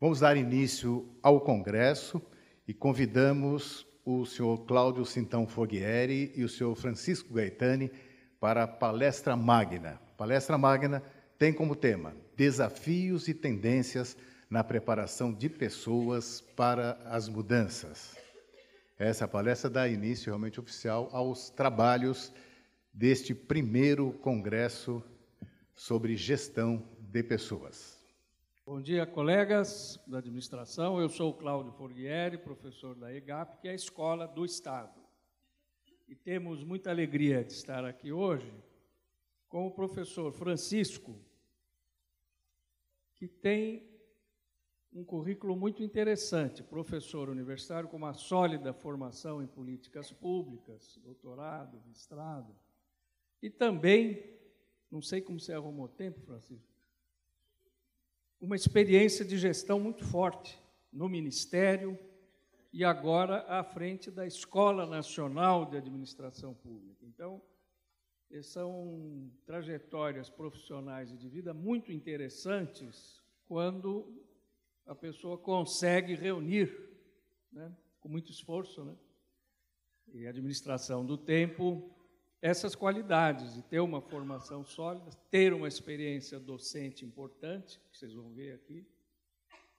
Vamos dar início ao Congresso e convidamos o senhor Cláudio Sintão Foguieri e o senhor Francisco Gaetani para a palestra magna. A palestra magna tem como tema Desafios e Tendências na Preparação de Pessoas para as Mudanças. Essa palestra dá início realmente oficial aos trabalhos deste primeiro congresso sobre gestão de pessoas. Bom dia, colegas da administração. Eu sou o Cláudio Forghieri, professor da EGAP, que é a escola do Estado. E temos muita alegria de estar aqui hoje com o professor Francisco, que tem um currículo muito interessante, professor universitário com uma sólida formação em políticas públicas, doutorado, mestrado e também, não sei como você arrumou tempo, Francisco, uma experiência de gestão muito forte no Ministério e agora à frente da Escola Nacional de Administração Pública. Então, são trajetórias profissionais e de vida muito interessantes quando a pessoa consegue reunir, né, com muito esforço, né, e administração do tempo, essas qualidades de ter uma formação sólida, ter uma experiência docente importante, que vocês vão ver aqui,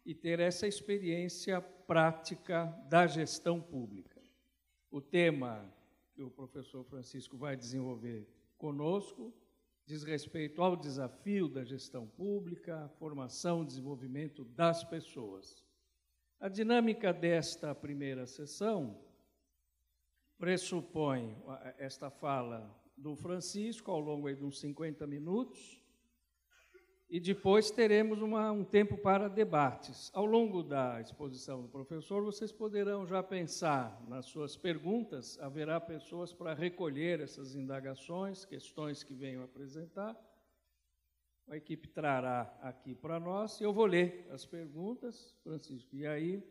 e ter essa experiência prática da gestão pública. O tema que o professor Francisco vai desenvolver conosco diz respeito ao desafio da gestão pública, formação e desenvolvimento das pessoas. A dinâmica desta primeira sessão pressupõe esta fala do Francisco ao longo de uns 50 minutos e depois teremos uma, um tempo para debates. Ao longo da exposição do professor, vocês poderão já pensar nas suas perguntas, haverá pessoas para recolher essas indagações, questões que venham apresentar. A equipe trará aqui para nós e eu vou ler as perguntas, Francisco, e aí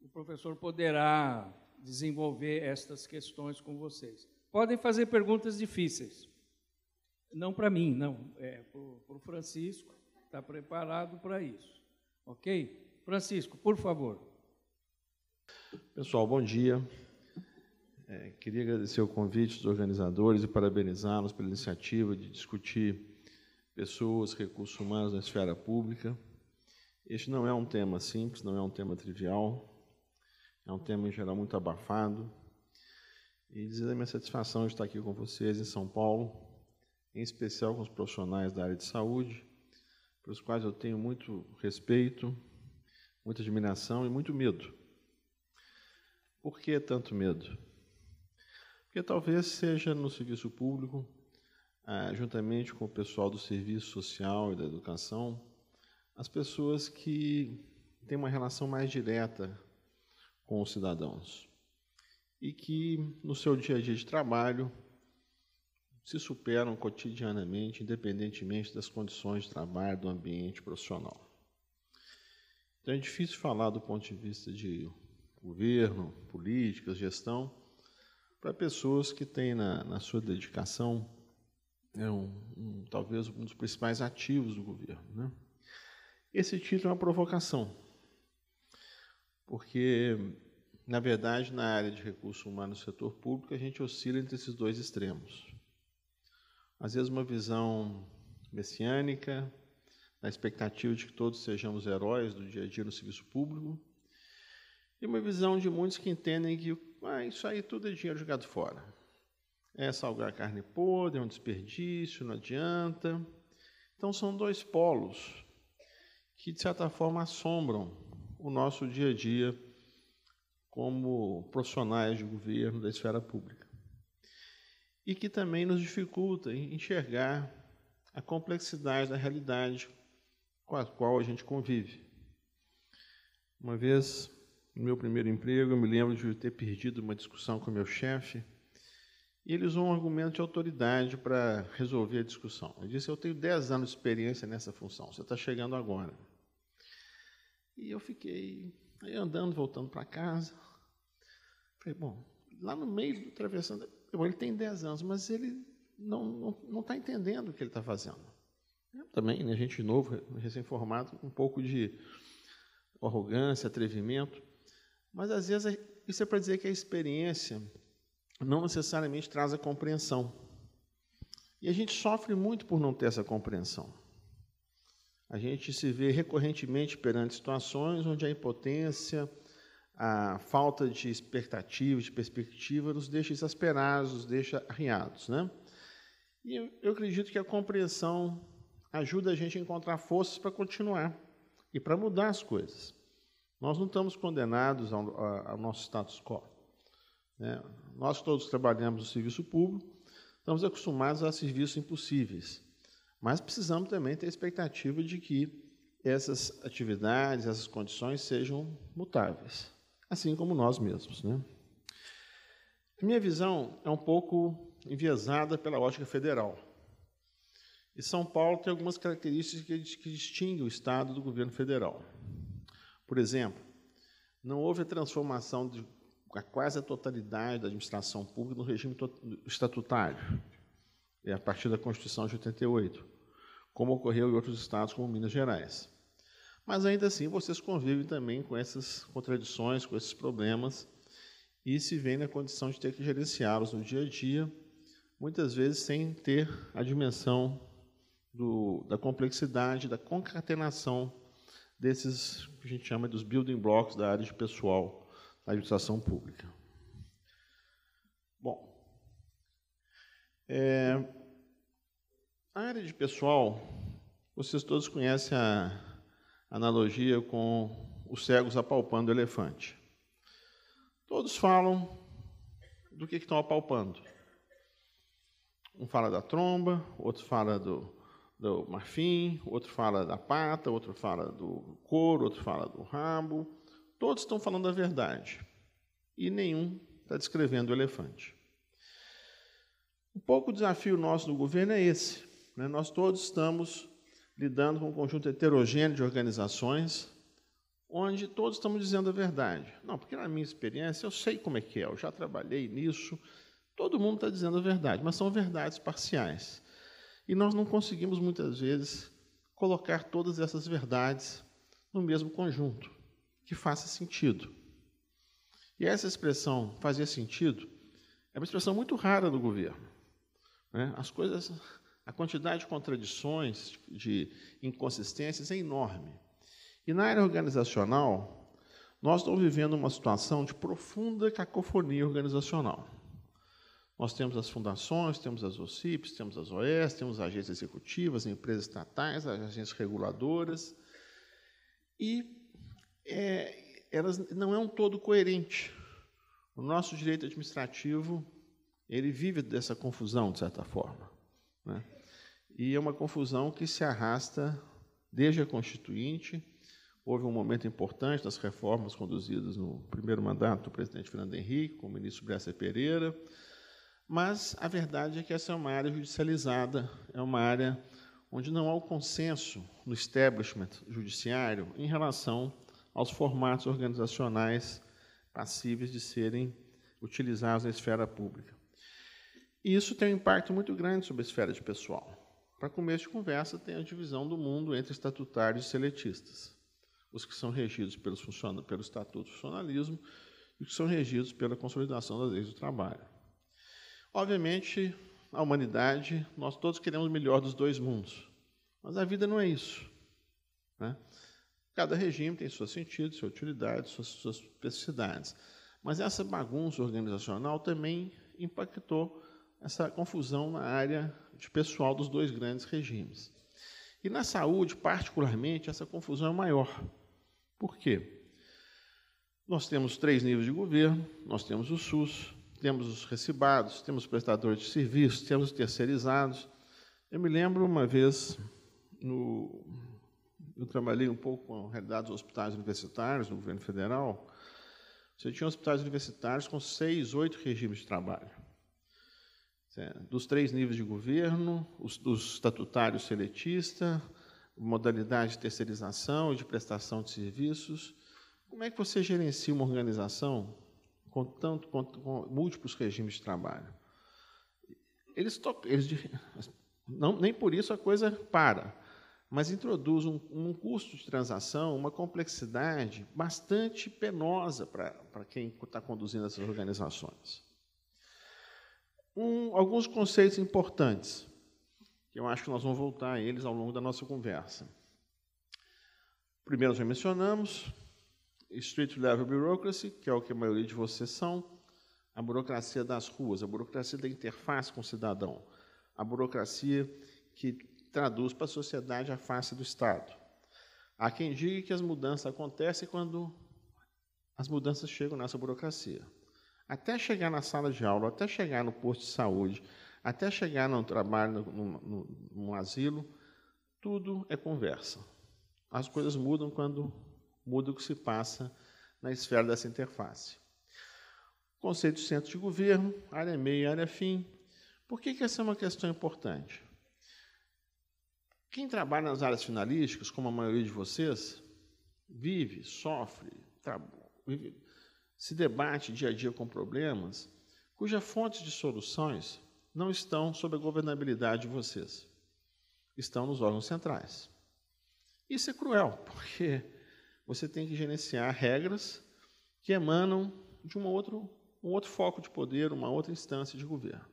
o professor poderá desenvolver estas questões com vocês. Podem fazer perguntas difíceis. Não para mim, não. É para o Francisco. Está preparado para isso. Ok? Francisco, por favor. Pessoal, bom dia. É, queria agradecer o convite dos organizadores e parabenizá-los pela iniciativa de discutir pessoas, recursos humanos na esfera pública. Este não é um tema simples, não é um tema trivial, é um tema em geral muito abafado. E dizer a minha satisfação de estar aqui com vocês em São Paulo, em especial com os profissionais da área de saúde, pelos quais eu tenho muito respeito, muita admiração e muito medo. Por que tanto medo? Porque talvez seja no serviço público, ah, juntamente com o pessoal do serviço social e da educação, as pessoas que têm uma relação mais direta com os cidadãos. E que no seu dia a dia de trabalho se superam cotidianamente, independentemente das condições de trabalho, do ambiente profissional. Então é difícil falar do ponto de vista de governo, políticas, gestão, para pessoas que têm na, na sua dedicação é um, um, talvez um dos principais ativos do governo. Né? Esse título é uma provocação porque, na verdade, na área de recursos humanos no setor público, a gente oscila entre esses dois extremos. Às vezes, uma visão messiânica, na expectativa de que todos sejamos heróis do dia a dia no serviço público, e uma visão de muitos que entendem que ah, isso aí tudo é dinheiro jogado fora. É salgar carne podre, é um desperdício, não adianta. Então, são dois polos que, de certa forma, assombram o nosso dia a dia como profissionais de governo da esfera pública. E que também nos dificulta enxergar a complexidade da realidade com a qual a gente convive. Uma vez, no meu primeiro emprego, eu me lembro de ter perdido uma discussão com meu chefe e ele usou um argumento de autoridade para resolver a discussão. Ele disse: Eu tenho 10 anos de experiência nessa função, você está chegando agora. E eu fiquei andando, voltando para casa. Falei, bom, lá no meio do travessão, ele tem 10 anos, mas ele não está não, não tá entendendo o que ele está fazendo. Eu também, né, gente novo, recém-formado, um pouco de arrogância, atrevimento. Mas às vezes é, isso é para dizer que a experiência não necessariamente traz a compreensão. E a gente sofre muito por não ter essa compreensão. A gente se vê recorrentemente perante situações onde a impotência, a falta de expectativa, de perspectiva, nos deixa exasperados, nos deixa arriados. Né? E eu acredito que a compreensão ajuda a gente a encontrar forças para continuar e para mudar as coisas. Nós não estamos condenados ao, ao nosso status quo. Né? Nós todos trabalhamos no serviço público, estamos acostumados a serviços impossíveis. Mas precisamos também ter a expectativa de que essas atividades, essas condições sejam mutáveis, assim como nós mesmos. Né? A minha visão é um pouco enviesada pela ótica federal. E São Paulo tem algumas características que, distinguem o Estado do governo federal. Por exemplo, não houve a transformação de quase a totalidade da administração pública no regime estatutário, é a partir da Constituição de 88 como ocorreu em outros estados como Minas Gerais. Mas ainda assim, vocês convivem também com essas contradições, com esses problemas e se vêem na condição de ter que gerenciá-los no dia a dia, muitas vezes sem ter a dimensão do, da complexidade, da concatenação desses que a gente chama dos building blocks da área de pessoal da administração pública. Bom, é, a área de pessoal, vocês todos conhecem a analogia com os cegos apalpando o elefante. Todos falam do que estão apalpando. Um fala da tromba, outro fala do, do marfim, outro fala da pata, outro fala do couro, outro fala do rabo. Todos estão falando a verdade. E nenhum está descrevendo o elefante. Um pouco o desafio nosso do governo é esse. Né? Nós todos estamos lidando com um conjunto heterogêneo de organizações, onde todos estamos dizendo a verdade. Não, porque na minha experiência eu sei como é que é, eu já trabalhei nisso. Todo mundo está dizendo a verdade, mas são verdades parciais. E nós não conseguimos, muitas vezes, colocar todas essas verdades no mesmo conjunto, que faça sentido. E essa expressão, fazer sentido, é uma expressão muito rara do governo. Né? As coisas a quantidade de contradições, de inconsistências é enorme. E na área organizacional, nós estamos vivendo uma situação de profunda cacofonia organizacional. Nós temos as fundações, temos as OCIPs, temos as OEs, temos agências executivas, empresas estatais, agências reguladoras, e é, elas não é um todo coerente. O nosso direito administrativo ele vive dessa confusão, de certa forma. Né? e é uma confusão que se arrasta desde a Constituinte. Houve um momento importante das reformas conduzidas no primeiro mandato do presidente Fernando Henrique, com o ministro Bressa Pereira, mas a verdade é que essa é uma área judicializada, é uma área onde não há o consenso no establishment judiciário em relação aos formatos organizacionais passíveis de serem utilizados na esfera pública. E isso tem um impacto muito grande sobre a esfera de pessoal. Para começo de conversa, tem a divisão do mundo entre estatutários e seletistas. Os que são regidos pelo Estatuto do Funcionalismo e os que são regidos pela Consolidação das Leis do Trabalho. Obviamente, a humanidade, nós todos queremos o melhor dos dois mundos. Mas a vida não é isso. Né? Cada regime tem seus sentidos, sua utilidade, suas, suas especificidades. Mas essa bagunça organizacional também impactou essa confusão na área de pessoal dos dois grandes regimes. E na saúde, particularmente, essa confusão é maior. Por quê? Nós temos três níveis de governo, nós temos o SUS, temos os recibados, temos prestadores de serviços, temos os terceirizados. Eu me lembro uma vez, no, eu trabalhei um pouco com a realidade dos hospitais universitários no governo federal, você tinha hospitais universitários com seis, oito regimes de trabalho dos três níveis de governo, os, dos estatutários seletista, modalidade de terceirização e de prestação de serviços. Como é que você gerencia uma organização com tanto com, com múltiplos regimes de trabalho? Eles, eles não, nem por isso a coisa para, mas introduz um, um custo de transação, uma complexidade bastante penosa para quem está conduzindo essas organizações um, alguns conceitos importantes, que eu acho que nós vamos voltar a eles ao longo da nossa conversa. Primeiro, já mencionamos Street Level Bureaucracy, que é o que a maioria de vocês são, a burocracia das ruas, a burocracia da interface com o cidadão, a burocracia que traduz para a sociedade a face do Estado. Há quem diga que as mudanças acontecem quando as mudanças chegam nessa burocracia. Até chegar na sala de aula, até chegar no posto de saúde, até chegar no trabalho, no, no, no asilo, tudo é conversa. As coisas mudam quando muda o que se passa na esfera dessa interface. Conceito de centro de governo, área meia, área fim. Por que, que essa é uma questão importante? Quem trabalha nas áreas finalísticas, como a maioria de vocês, vive, sofre, vive se debate dia a dia com problemas cujas fontes de soluções não estão sob a governabilidade de vocês, estão nos órgãos centrais. Isso é cruel, porque você tem que gerenciar regras que emanam de um outro, um outro foco de poder, uma outra instância de governo.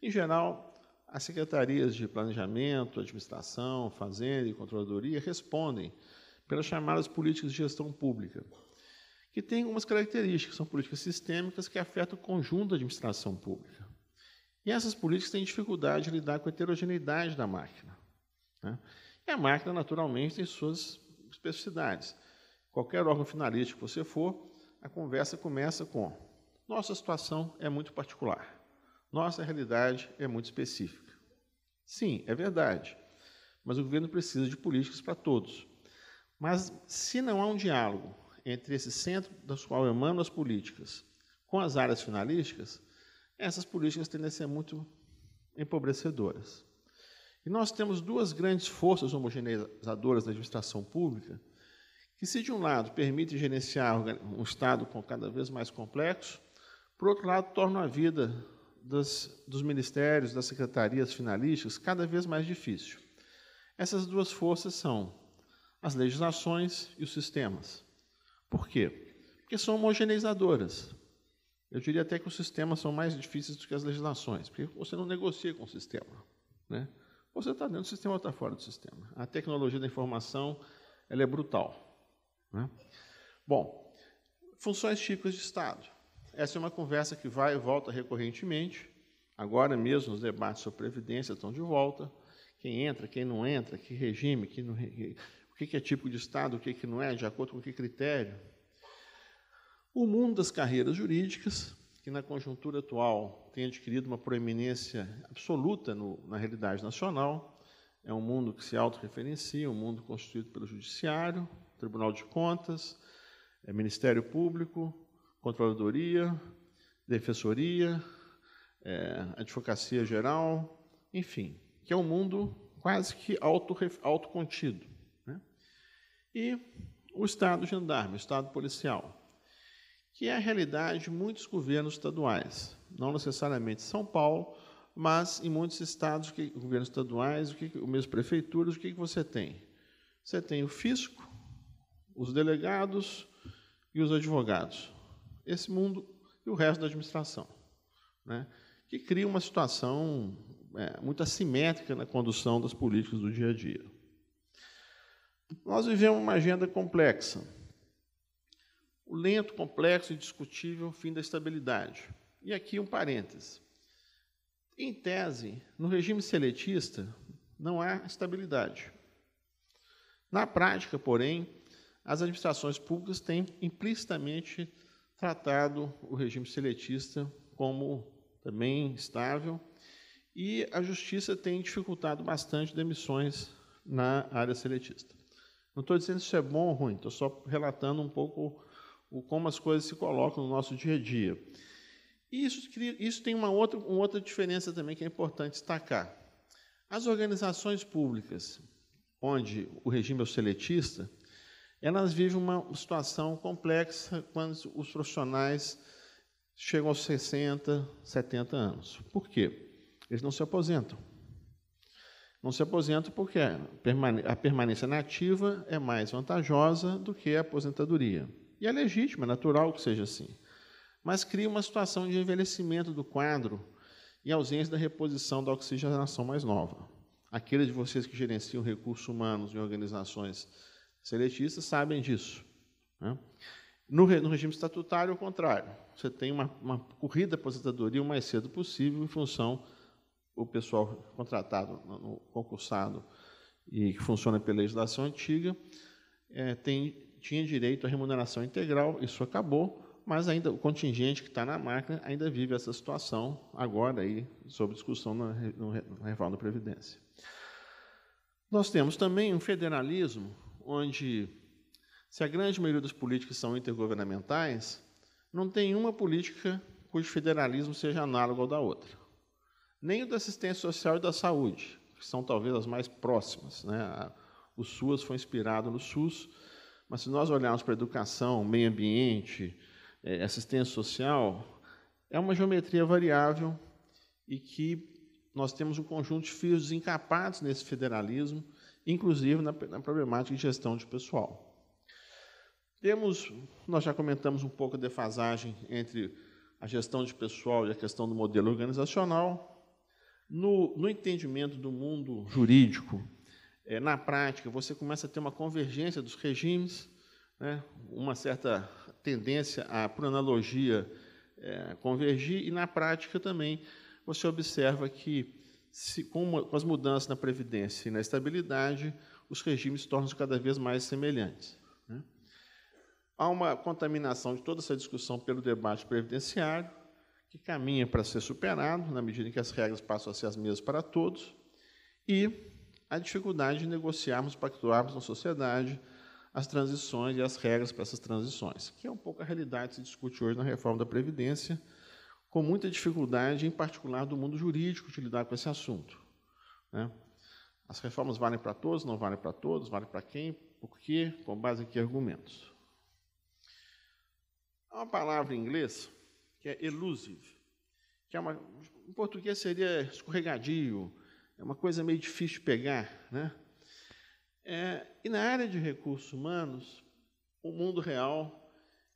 Em geral, as secretarias de Planejamento, Administração, Fazenda e Controladoria respondem pelas chamadas políticas de gestão pública, que tem algumas características, são políticas sistêmicas que afetam o conjunto da administração pública. E essas políticas têm dificuldade de lidar com a heterogeneidade da máquina. Né? E a máquina, naturalmente, tem suas especificidades. Qualquer órgão finalista que você for, a conversa começa com: nossa situação é muito particular, nossa realidade é muito específica. Sim, é verdade, mas o governo precisa de políticas para todos. Mas se não há um diálogo entre esse centro das qual emanam as políticas com as áreas finalísticas, essas políticas tendem a ser muito empobrecedoras. E nós temos duas grandes forças homogeneizadoras da administração pública, que, se de um lado permitem gerenciar um Estado com cada vez mais complexo, por outro lado, tornam a vida dos ministérios, das secretarias finalísticas cada vez mais difícil. Essas duas forças são as legislações e os sistemas. Por quê? Porque são homogeneizadoras. Eu diria até que os sistemas são mais difíceis do que as legislações, porque você não negocia com o sistema. Né? Você está dentro do sistema ou está fora do sistema. A tecnologia da informação ela é brutal. Né? Bom, funções típicas de Estado. Essa é uma conversa que vai e volta recorrentemente. Agora mesmo os debates sobre previdência estão de volta. Quem entra, quem não entra, que regime, que não o que é tipo de Estado, o que não é, de acordo com que critério. O mundo das carreiras jurídicas, que na conjuntura atual tem adquirido uma proeminência absoluta no, na realidade nacional, é um mundo que se autorreferencia, um mundo constituído pelo Judiciário, Tribunal de Contas, é Ministério Público, Controladoria, Defensoria, é, Advocacia Geral, enfim, que é um mundo quase que auto, autocontido e o Estado Gendarme, o Estado Policial, que é a realidade de muitos governos estaduais, não necessariamente São Paulo, mas em muitos estados, que, governos estaduais, o que, mesmo prefeituras, o que, que você tem? Você tem o fisco, os delegados e os advogados. Esse mundo e o resto da administração, né? que cria uma situação é, muito assimétrica na condução das políticas do dia a dia. Nós vivemos uma agenda complexa. O lento, complexo e discutível fim da estabilidade. E aqui um parêntese. Em tese, no regime seletista, não há estabilidade. Na prática, porém, as administrações públicas têm implicitamente tratado o regime seletista como também estável e a justiça tem dificultado bastante demissões na área seletista. Não estou dizendo se é bom ou ruim, estou só relatando um pouco o, como as coisas se colocam no nosso dia a dia. E isso, isso tem uma outra, uma outra diferença também que é importante destacar. As organizações públicas, onde o regime é o seletista, elas vivem uma situação complexa quando os profissionais chegam aos 60, 70 anos. Por quê? Eles não se aposentam. Não se aposenta porque a permanência nativa é mais vantajosa do que a aposentadoria. E é legítimo, é natural que seja assim. Mas cria uma situação de envelhecimento do quadro e ausência da reposição da oxigenação mais nova. Aqueles de vocês que gerenciam recursos humanos em organizações seletistas sabem disso. Né? No, regime estatutário, é o contrário. Você tem uma, uma corrida à aposentadoria o mais cedo possível em função o pessoal contratado, concursado e que funciona pela legislação antiga, é, tem, tinha direito à remuneração integral, isso acabou, mas ainda o contingente que está na máquina ainda vive essa situação agora aí, sob discussão na, no, no da Previdência. Nós temos também um federalismo onde, se a grande maioria das políticas são intergovernamentais, não tem uma política cujo federalismo seja análogo ao da outra nem o da assistência social e da saúde, que são talvez as mais próximas. Né? O SUAS foi inspirado no SUS, mas se nós olharmos para educação, meio ambiente, é, assistência social, é uma geometria variável e que nós temos um conjunto de fios desencapados nesse federalismo, inclusive na, na problemática de gestão de pessoal. Temos, nós já comentamos um pouco a defasagem entre a gestão de pessoal e a questão do modelo organizacional, no, no entendimento do mundo jurídico, é, na prática, você começa a ter uma convergência dos regimes, né, uma certa tendência à analogia é, convergir, e na prática também você observa que, se, com, uma, com as mudanças na previdência e na estabilidade, os regimes tornam-se cada vez mais semelhantes. Né. Há uma contaminação de toda essa discussão pelo debate previdenciário, que caminha para ser superado, na medida em que as regras passam a ser as mesmas para todos, e a dificuldade de negociarmos, pactuarmos na sociedade as transições e as regras para essas transições, que é um pouco a realidade que se discute hoje na reforma da Previdência, com muita dificuldade, em particular do mundo jurídico, de lidar com esse assunto. Né? As reformas valem para todos, não valem para todos, valem para quem, por quê, com base em que argumentos. Há uma palavra em inglês que é elusive, que é uma, em português seria escorregadio, é uma coisa meio difícil de pegar, né? É, e na área de recursos humanos, o mundo real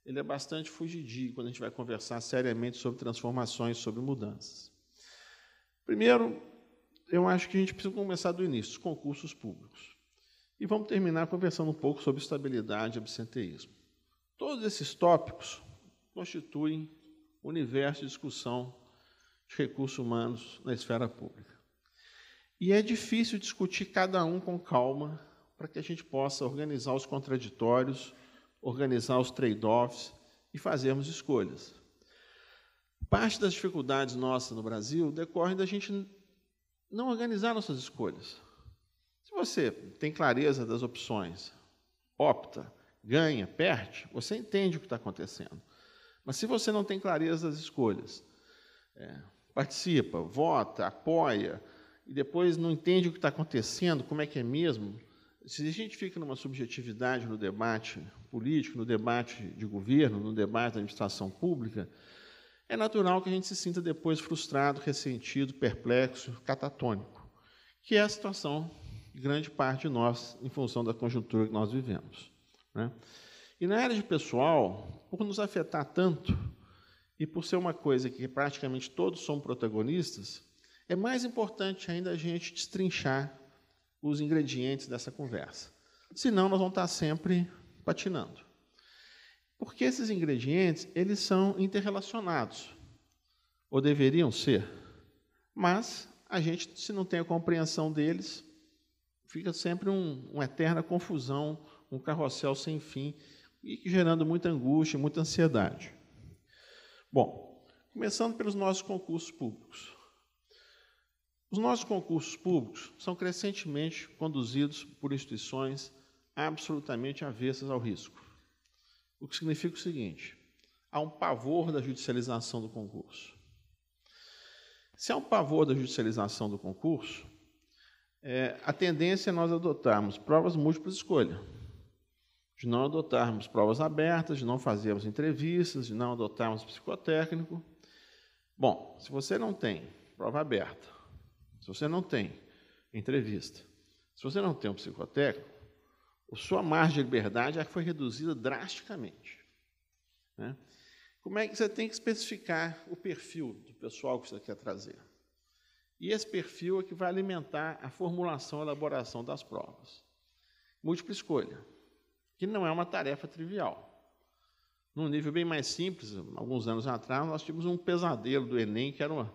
ele é bastante fugidio quando a gente vai conversar seriamente sobre transformações, sobre mudanças. Primeiro, eu acho que a gente precisa começar do início, concursos públicos. E vamos terminar conversando um pouco sobre estabilidade e absenteísmo. Todos esses tópicos constituem universo de discussão de recursos humanos na esfera pública. E é difícil discutir cada um com calma para que a gente possa organizar os contraditórios, organizar os trade-offs e fazermos escolhas. Parte das dificuldades nossas no Brasil decorre da gente não organizar nossas escolhas. Se você tem clareza das opções, opta, ganha, perde, você entende o que está acontecendo. Mas se você não tem clareza das escolhas, é, participa, vota, apoia, e depois não entende o que está acontecendo, como é que é mesmo, se a gente fica numa subjetividade no debate político, no debate de governo, no debate da administração pública, é natural que a gente se sinta depois frustrado, ressentido, perplexo, catatônico, que é a situação de grande parte de nós em função da conjuntura que nós vivemos. Né? E na área de pessoal, por nos afetar tanto e por ser uma coisa que praticamente todos são protagonistas, é mais importante ainda a gente destrinchar os ingredientes dessa conversa. Senão nós vamos estar sempre patinando. Porque esses ingredientes, eles são interrelacionados, ou deveriam ser. Mas a gente, se não tem a compreensão deles, fica sempre um, uma eterna confusão, um carrossel sem fim e gerando muita angústia, muita ansiedade. Bom, começando pelos nossos concursos públicos. Os nossos concursos públicos são crescentemente conduzidos por instituições absolutamente avessas ao risco. O que significa o seguinte: há um pavor da judicialização do concurso. Se há um pavor da judicialização do concurso, é, a tendência é nós adotarmos provas múltiplas escolha de não adotarmos provas abertas, de não fazermos entrevistas, de não adotarmos psicotécnico. Bom, se você não tem prova aberta, se você não tem entrevista, se você não tem um psicotécnico, a sua margem de liberdade já é foi reduzida drasticamente. Né? Como é que você tem que especificar o perfil do pessoal que você quer trazer? E esse perfil é que vai alimentar a formulação e elaboração das provas. Múltipla escolha que não é uma tarefa trivial. Num nível bem mais simples, alguns anos atrás, nós tínhamos um pesadelo do Enem, que era uma.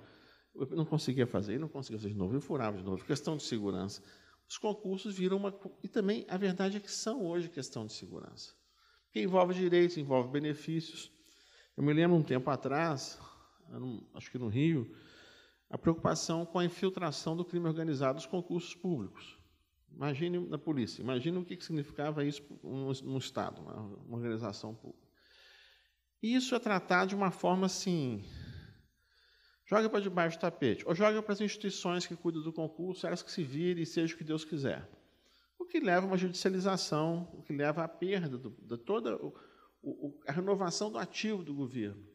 Eu não conseguia fazer, não conseguia fazer de novo, eu furava de novo, questão de segurança. Os concursos viram uma. E também a verdade é que são hoje questão de segurança. Porque envolve direitos, envolve benefícios. Eu me lembro um tempo atrás, acho que no Rio, a preocupação com a infiltração do crime organizado nos concursos públicos. Imagine na polícia, imagine o que significava isso no Estado, uma organização pública. E isso é tratado de uma forma assim: joga para debaixo do tapete, ou joga para as instituições que cuidam do concurso, elas que se virem, seja o que Deus quiser. O que leva a uma judicialização, o que leva à perda do, de toda o, o, a renovação do ativo do governo,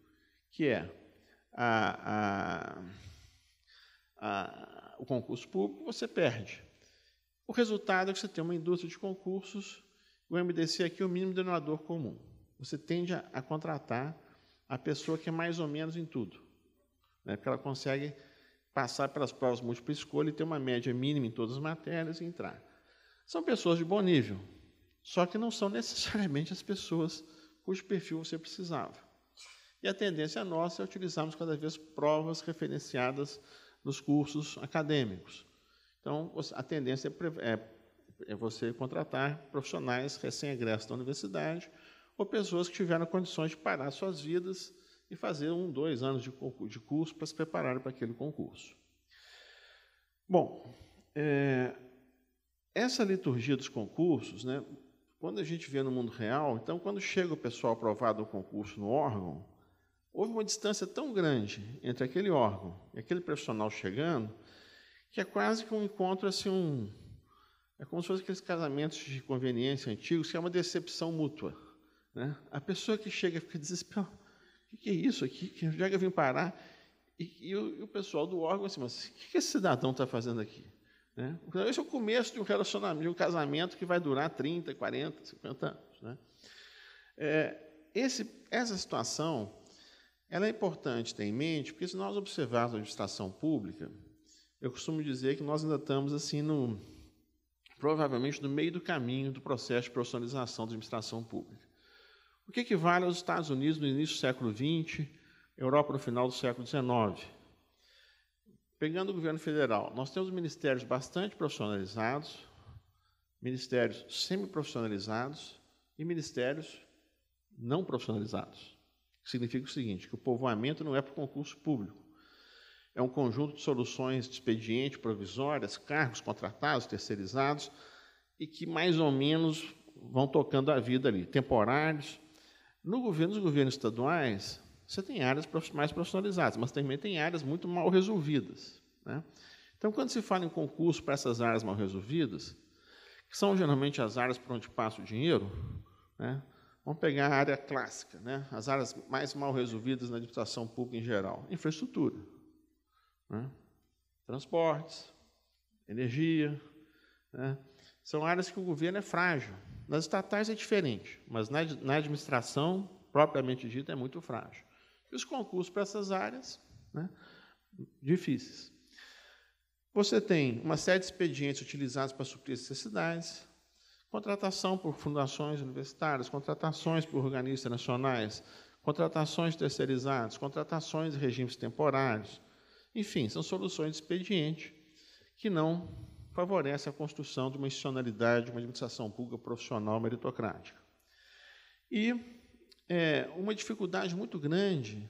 que é a, a, a, o concurso público, você perde o resultado é que você tem uma indústria de concursos, o MDC aqui é o mínimo denominador comum. Você tende a, a contratar a pessoa que é mais ou menos em tudo, né? porque ela consegue passar pelas provas múltipla escolha e ter uma média mínima em todas as matérias e entrar. São pessoas de bom nível, só que não são necessariamente as pessoas cujo perfil você precisava. E a tendência nossa é utilizarmos cada vez provas referenciadas nos cursos acadêmicos. Então, a tendência é, é, é, você contratar profissionais recém-egressos da universidade ou pessoas que tiveram condições de parar suas vidas e fazer um, dois anos de, curso para se preparar para aquele concurso. Bom, é, essa liturgia dos concursos, né, quando a gente vê no mundo real, então, quando chega o pessoal aprovado o concurso no órgão, houve uma distância tão grande entre aquele órgão e aquele profissional chegando que é quase que um encontro assim, um, é como se fossem aqueles casamentos de conveniência antigos, que é uma decepção mútua. Né? A pessoa que chega fica desesperada, o que é isso aqui? Que é que eu vim parar? E, e, o, e o, pessoal do órgão assim, mas o que esse cidadão está fazendo aqui? Né? Então, esse é o começo de um relacionamento, de um casamento que vai durar 30, 40, 50 anos. Né? É, esse, essa situação ela é importante ter em mente, porque se nós observarmos a administração pública, eu costumo dizer que nós ainda estamos assim no provavelmente no meio do caminho do processo de profissionalização da administração pública. O que equivale é aos Estados Unidos no início do século XX, Europa no final do século XIX? Pegando o governo federal, nós temos ministérios bastante profissionalizados, ministérios semi-profissionalizados e ministérios não profissionalizados. Significa o seguinte, que o povoamento não é para concurso público. É um conjunto de soluções de expediente provisórias, cargos contratados, terceirizados, e que mais ou menos vão tocando a vida ali, temporários. No governo, nos governos estaduais, você tem áreas mais profissionalizadas, mas também tem áreas muito mal resolvidas. Né? Então, quando se fala em concurso para essas áreas mal resolvidas, que são geralmente as áreas por onde passa o dinheiro, né? vamos pegar a área clássica, né? as áreas mais mal resolvidas na administração pública em geral, infraestrutura. Né? Transportes, energia. Né? São áreas que o governo é frágil. Nas estatais é diferente, mas na, na administração, propriamente dita, é muito frágil. E os concursos para essas áreas, né? difíceis. Você tem uma série de expedientes utilizados para suprir necessidades, contratação por fundações universitárias, contratações por organismos nacionais, contratações terceirizadas, contratações em regimes temporários, enfim, são soluções de expediente que não favorecem a construção de uma institucionalidade, uma administração pública profissional meritocrática. E é, uma dificuldade muito grande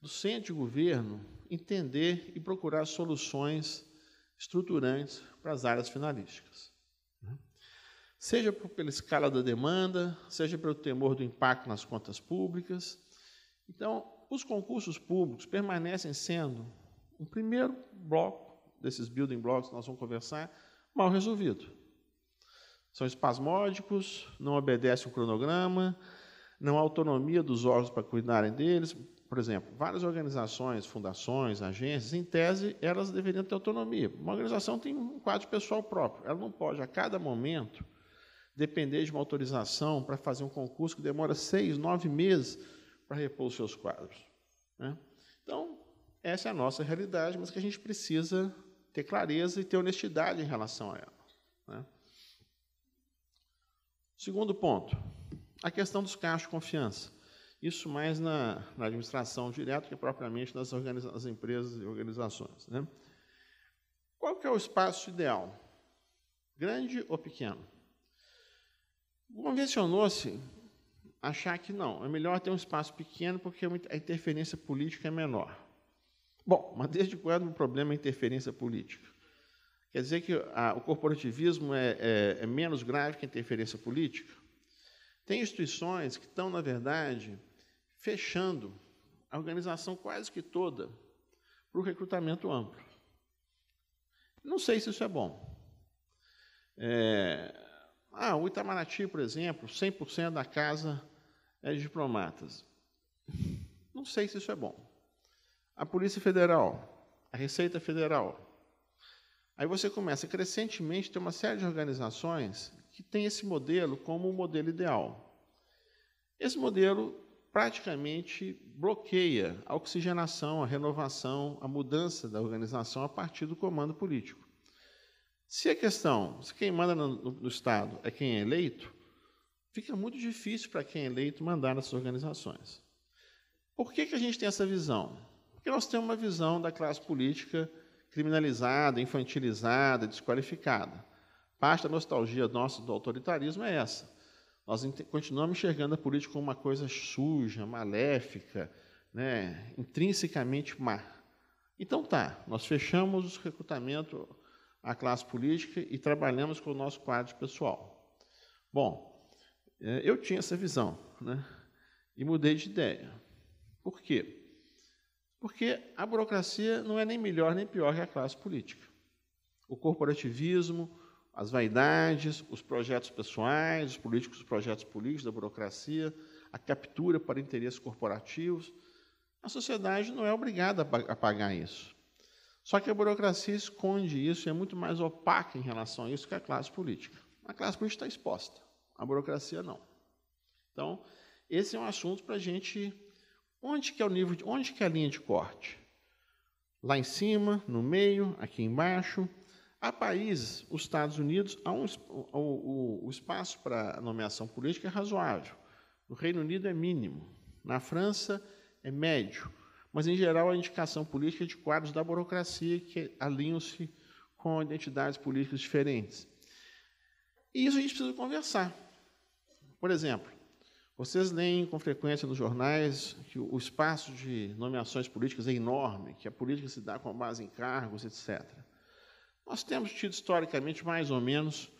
do centro de governo entender e procurar soluções estruturantes para as áreas finalísticas. Né? Seja pela escala da demanda, seja pelo temor do impacto nas contas públicas. Então, os concursos públicos permanecem sendo o primeiro bloco desses building blocks que nós vamos conversar, mal resolvido. São espasmódicos, não obedecem o cronograma, não há autonomia dos órgãos para cuidarem deles. Por exemplo, várias organizações, fundações, agências, em tese, elas deveriam ter autonomia. Uma organização tem um quadro pessoal próprio, ela não pode, a cada momento, depender de uma autorização para fazer um concurso que demora seis, nove meses para repor os seus quadros. Né? Então, essa é a nossa realidade, mas que a gente precisa ter clareza e ter honestidade em relação a ela. Né? Segundo ponto, a questão dos cargos de confiança. Isso mais na, na administração direta que propriamente nas, nas empresas e organizações. Né? Qual que é o espaço ideal? Grande ou pequeno? Convencionou-se achar que não, é melhor ter um espaço pequeno porque é a interferência política é menor. Bom, mas desde quando o problema é interferência política? Quer dizer que a, o corporativismo é, é, é menos grave que a interferência política? Tem instituições que estão, na verdade, fechando a organização quase que toda para o recrutamento amplo. Não sei se isso é bom. É... Ah, o Itamaraty, por exemplo, 100% da casa é de diplomatas. Não sei se isso é bom a Polícia Federal, a Receita Federal. Aí você começa crescentemente ter uma série de organizações que tem esse modelo como o modelo ideal. Esse modelo praticamente bloqueia a oxigenação, a renovação, a mudança da organização a partir do comando político. Se a questão, se quem manda no, no Estado é quem é eleito, fica muito difícil para quem é eleito mandar nessas organizações. Por que, que a gente tem essa visão? Porque nós temos uma visão da classe política criminalizada, infantilizada, desqualificada. Parte da nostalgia nossa do autoritarismo é essa. Nós continuamos enxergando a política como uma coisa suja, maléfica, né, intrinsecamente má. Então tá, nós fechamos o recrutamento à classe política e trabalhamos com o nosso quadro pessoal. Bom, é, eu tinha essa visão né, e mudei de ideia. Por quê? Porque a burocracia não é nem melhor nem pior que a classe política. O corporativismo, as vaidades, os projetos pessoais, os políticos, os projetos políticos da burocracia, a captura para interesses corporativos. A sociedade não é obrigada a pagar isso. Só que a burocracia esconde isso e é muito mais opaca em relação a isso que a classe política. A classe política está exposta, a burocracia não. Então, esse é um assunto para a gente Onde que é o nível, de, onde que é a linha de corte? Lá em cima, no meio, aqui embaixo. Há países, os Estados Unidos, há um, o, o, o espaço para nomeação política é razoável. No Reino Unido é mínimo. Na França é médio. Mas, em geral, a indicação política é de quadros da burocracia que alinham-se com identidades políticas diferentes. E isso a gente precisa conversar. Por exemplo, vocês leem com frequência nos jornais que o espaço de nomeações políticas é enorme, que a política se dá com base em cargos, etc. Nós temos tido historicamente mais ou menos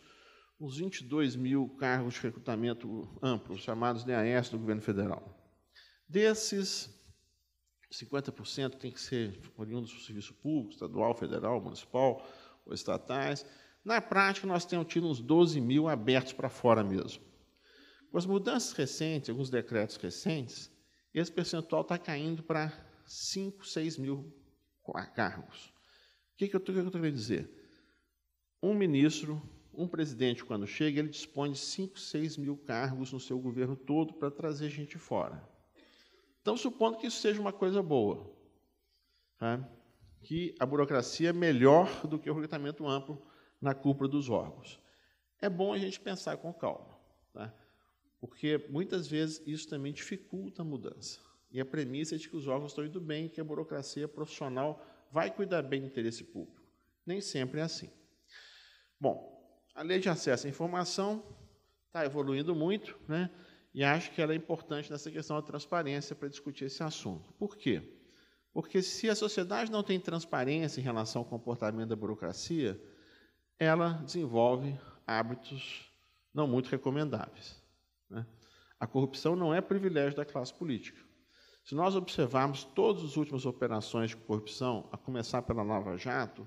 uns 22 mil cargos de recrutamento amplo, chamados DAS do governo federal. Desses, 50% tem que ser oriundos do serviço público, estadual, federal, municipal ou estatais. Na prática, nós temos tido uns 12 mil abertos para fora mesmo. Com as mudanças recentes, alguns decretos recentes, esse percentual está caindo para 5, 6 mil cargos. O que, que eu estou querendo dizer? Um ministro, um presidente, quando chega, ele dispõe de 5, 6 mil cargos no seu governo todo para trazer gente fora. Então, supondo que isso seja uma coisa boa, tá? que a burocracia é melhor do que o recrutamento amplo na cúpula dos órgãos. É bom a gente pensar com calma. Tá? Porque muitas vezes isso também dificulta a mudança. E a premissa é de que os órgãos estão indo bem, que a burocracia profissional vai cuidar bem do interesse público. Nem sempre é assim. Bom, a lei de acesso à informação está evoluindo muito, né? E acho que ela é importante nessa questão da transparência para discutir esse assunto. Por quê? Porque se a sociedade não tem transparência em relação ao comportamento da burocracia, ela desenvolve hábitos não muito recomendáveis. Né? A corrupção não é privilégio da classe política. Se nós observarmos todas as últimas operações de corrupção, a começar pela Lava Jato,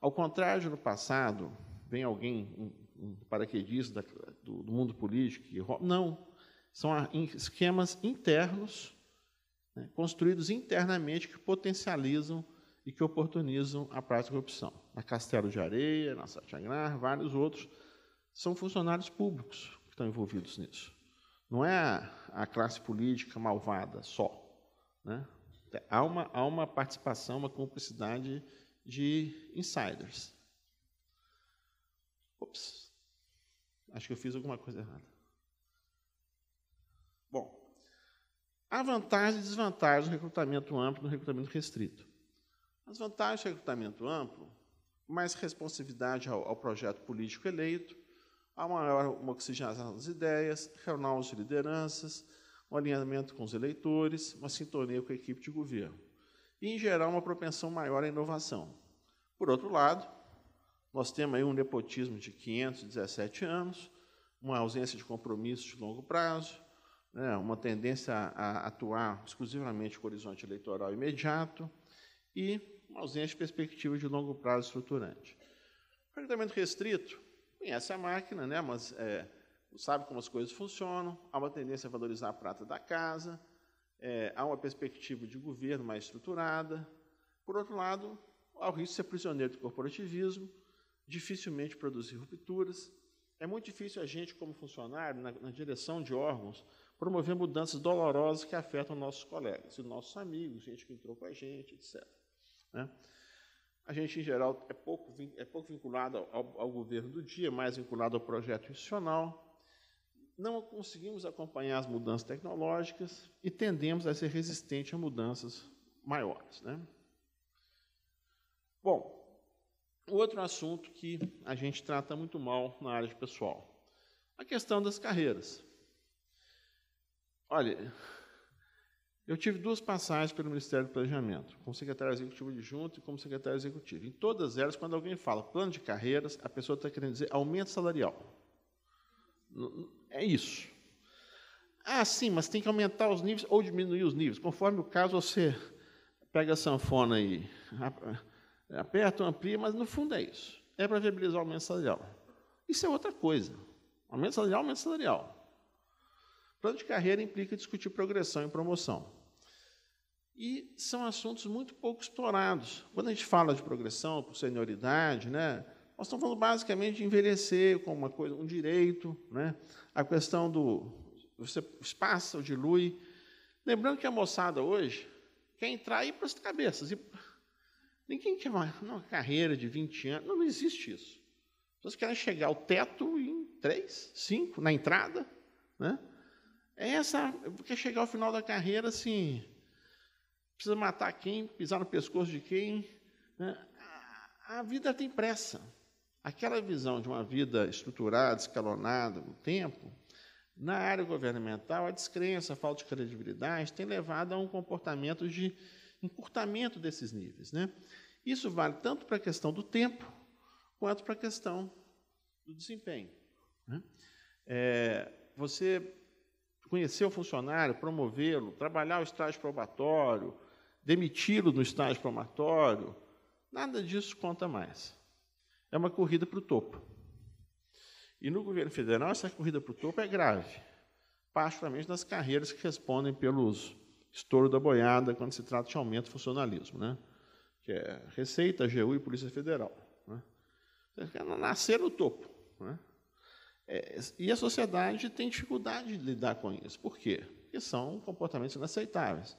ao contrário de no passado, vem alguém, um, um paraquedista do, do, mundo político, rouba. Não. São esquemas internos, né, construídos internamente, que potencializam e que oportunizam a prática de corrupção. Na Castelo de Areia, na Satyagraha, vários outros, são funcionários públicos que estão envolvidos nisso não é a, classe política malvada só. Né? Há, uma, há uma participação, uma cumplicidade de insiders. Ops, acho que eu fiz alguma coisa errada. Bom, há vantagens e desvantagens do recrutamento amplo e do recrutamento restrito. As vantagens do recrutamento amplo, mais responsividade ao, ao projeto político eleito, a maior oxigenação das ideias, reunião de lideranças, um alinhamento com os eleitores, uma sintonia com a equipe de governo. E, em geral, uma propensão maior à inovação. Por outro lado, nós temos aí um nepotismo de 517 anos, uma ausência de compromissos de longo prazo, né, uma tendência a atuar exclusivamente com o horizonte eleitoral imediato e uma ausência de perspectiva de longo prazo estruturante. O tratamento restrito conhece a máquina, né? mas é, sabe como as coisas funcionam, há uma tendência a valorizar a prata da casa, é, há uma perspectiva de governo mais estruturada. Por outro lado, há o risco de ser prisioneiro do corporativismo, dificilmente produzir rupturas. É muito difícil a gente, como funcionário, na, na direção de órgãos, promover mudanças dolorosas que afetam nossos colegas, nossos amigos, gente que entrou com a gente, etc. Né? A gente, em geral, é pouco, é pouco vinculado ao, ao governo do dia, mais vinculado ao projeto institucional. Não conseguimos acompanhar as mudanças tecnológicas e tendemos a ser resistente a mudanças maiores. Né? Bom, outro assunto que a gente trata muito mal na área de pessoal, a questão das carreiras. Olha, eu tive duas passagens pelo Ministério do Planejamento, como secretário executivo adjunto e como secretário executivo. Em todas elas, quando alguém fala plano de carreiras, a pessoa está querendo dizer aumento salarial. É isso. Ah, sim, mas tem que aumentar os níveis ou diminuir os níveis. Conforme o caso, você pega a sanfona e aperta, amplia, mas no fundo é isso. É para viabilizar o aumento salarial. Isso é outra coisa. Aumento salarial, aumento salarial. Plano de carreira implica discutir progressão e promoção. E são assuntos muito pouco explorados. Quando a gente fala de progressão por senioridade, né, nós estamos falando basicamente de envelhecer como uma coisa, um direito, né, a questão do você espaça ou dilui. Lembrando que a moçada hoje quer entrar e para as cabeças. E ninguém quer uma, uma carreira de 20 anos. Não, não existe isso. As pessoas querem chegar ao teto em 3, 5, na entrada, né? É essa, porque chegar ao final da carreira, assim, precisa matar quem, pisar no pescoço de quem. Né? A, vida tem pressa. Aquela visão de uma vida estruturada, escalonada, no tempo, na área governamental, a descrença, a falta de credibilidade tem levado a um comportamento de encurtamento desses níveis. Né? Isso vale tanto para a questão do tempo, quanto para a questão do desempenho. Né? É, você conhecer o funcionário, promovê-lo, trabalhar o estágio probatório, demiti-lo no estágio probatório, nada disso conta mais. É uma corrida para o topo. E no governo federal, essa corrida para o topo é grave, particularmente nas carreiras que respondem pelos estouro da boiada quando se trata de aumento do funcionalismo, né? que é Receita, AGU e Polícia Federal. Né? Nascer no topo. Né? É, e a sociedade tem dificuldade de lidar com isso. Por quê? Porque são comportamentos inaceitáveis.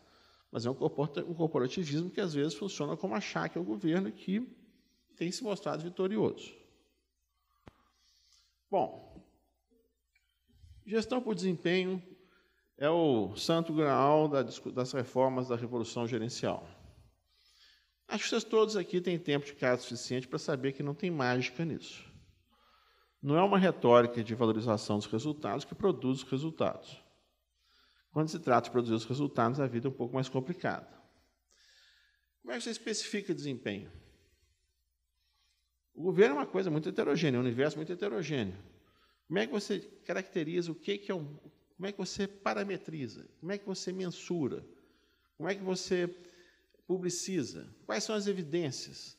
Mas é um, um corporativismo que às vezes funciona como achaque ao governo que tem se mostrado vitorioso. Bom, gestão por desempenho é o santo graal das reformas da revolução gerencial. Acho que vocês todos aqui têm tempo de casa suficiente para saber que não tem mágica nisso não é uma retórica de valorização dos resultados que produz os resultados. Quando se trata de produzir os resultados, a vida é um pouco mais complicada. Como é que você especifica desempenho? O governo é uma coisa muito heterogênea, é um universo muito heterogêneo. Como é que você caracteriza o que, que é um. Como é que você parametriza? Como é que você mensura? Como é que você publiciza? Quais são as evidências?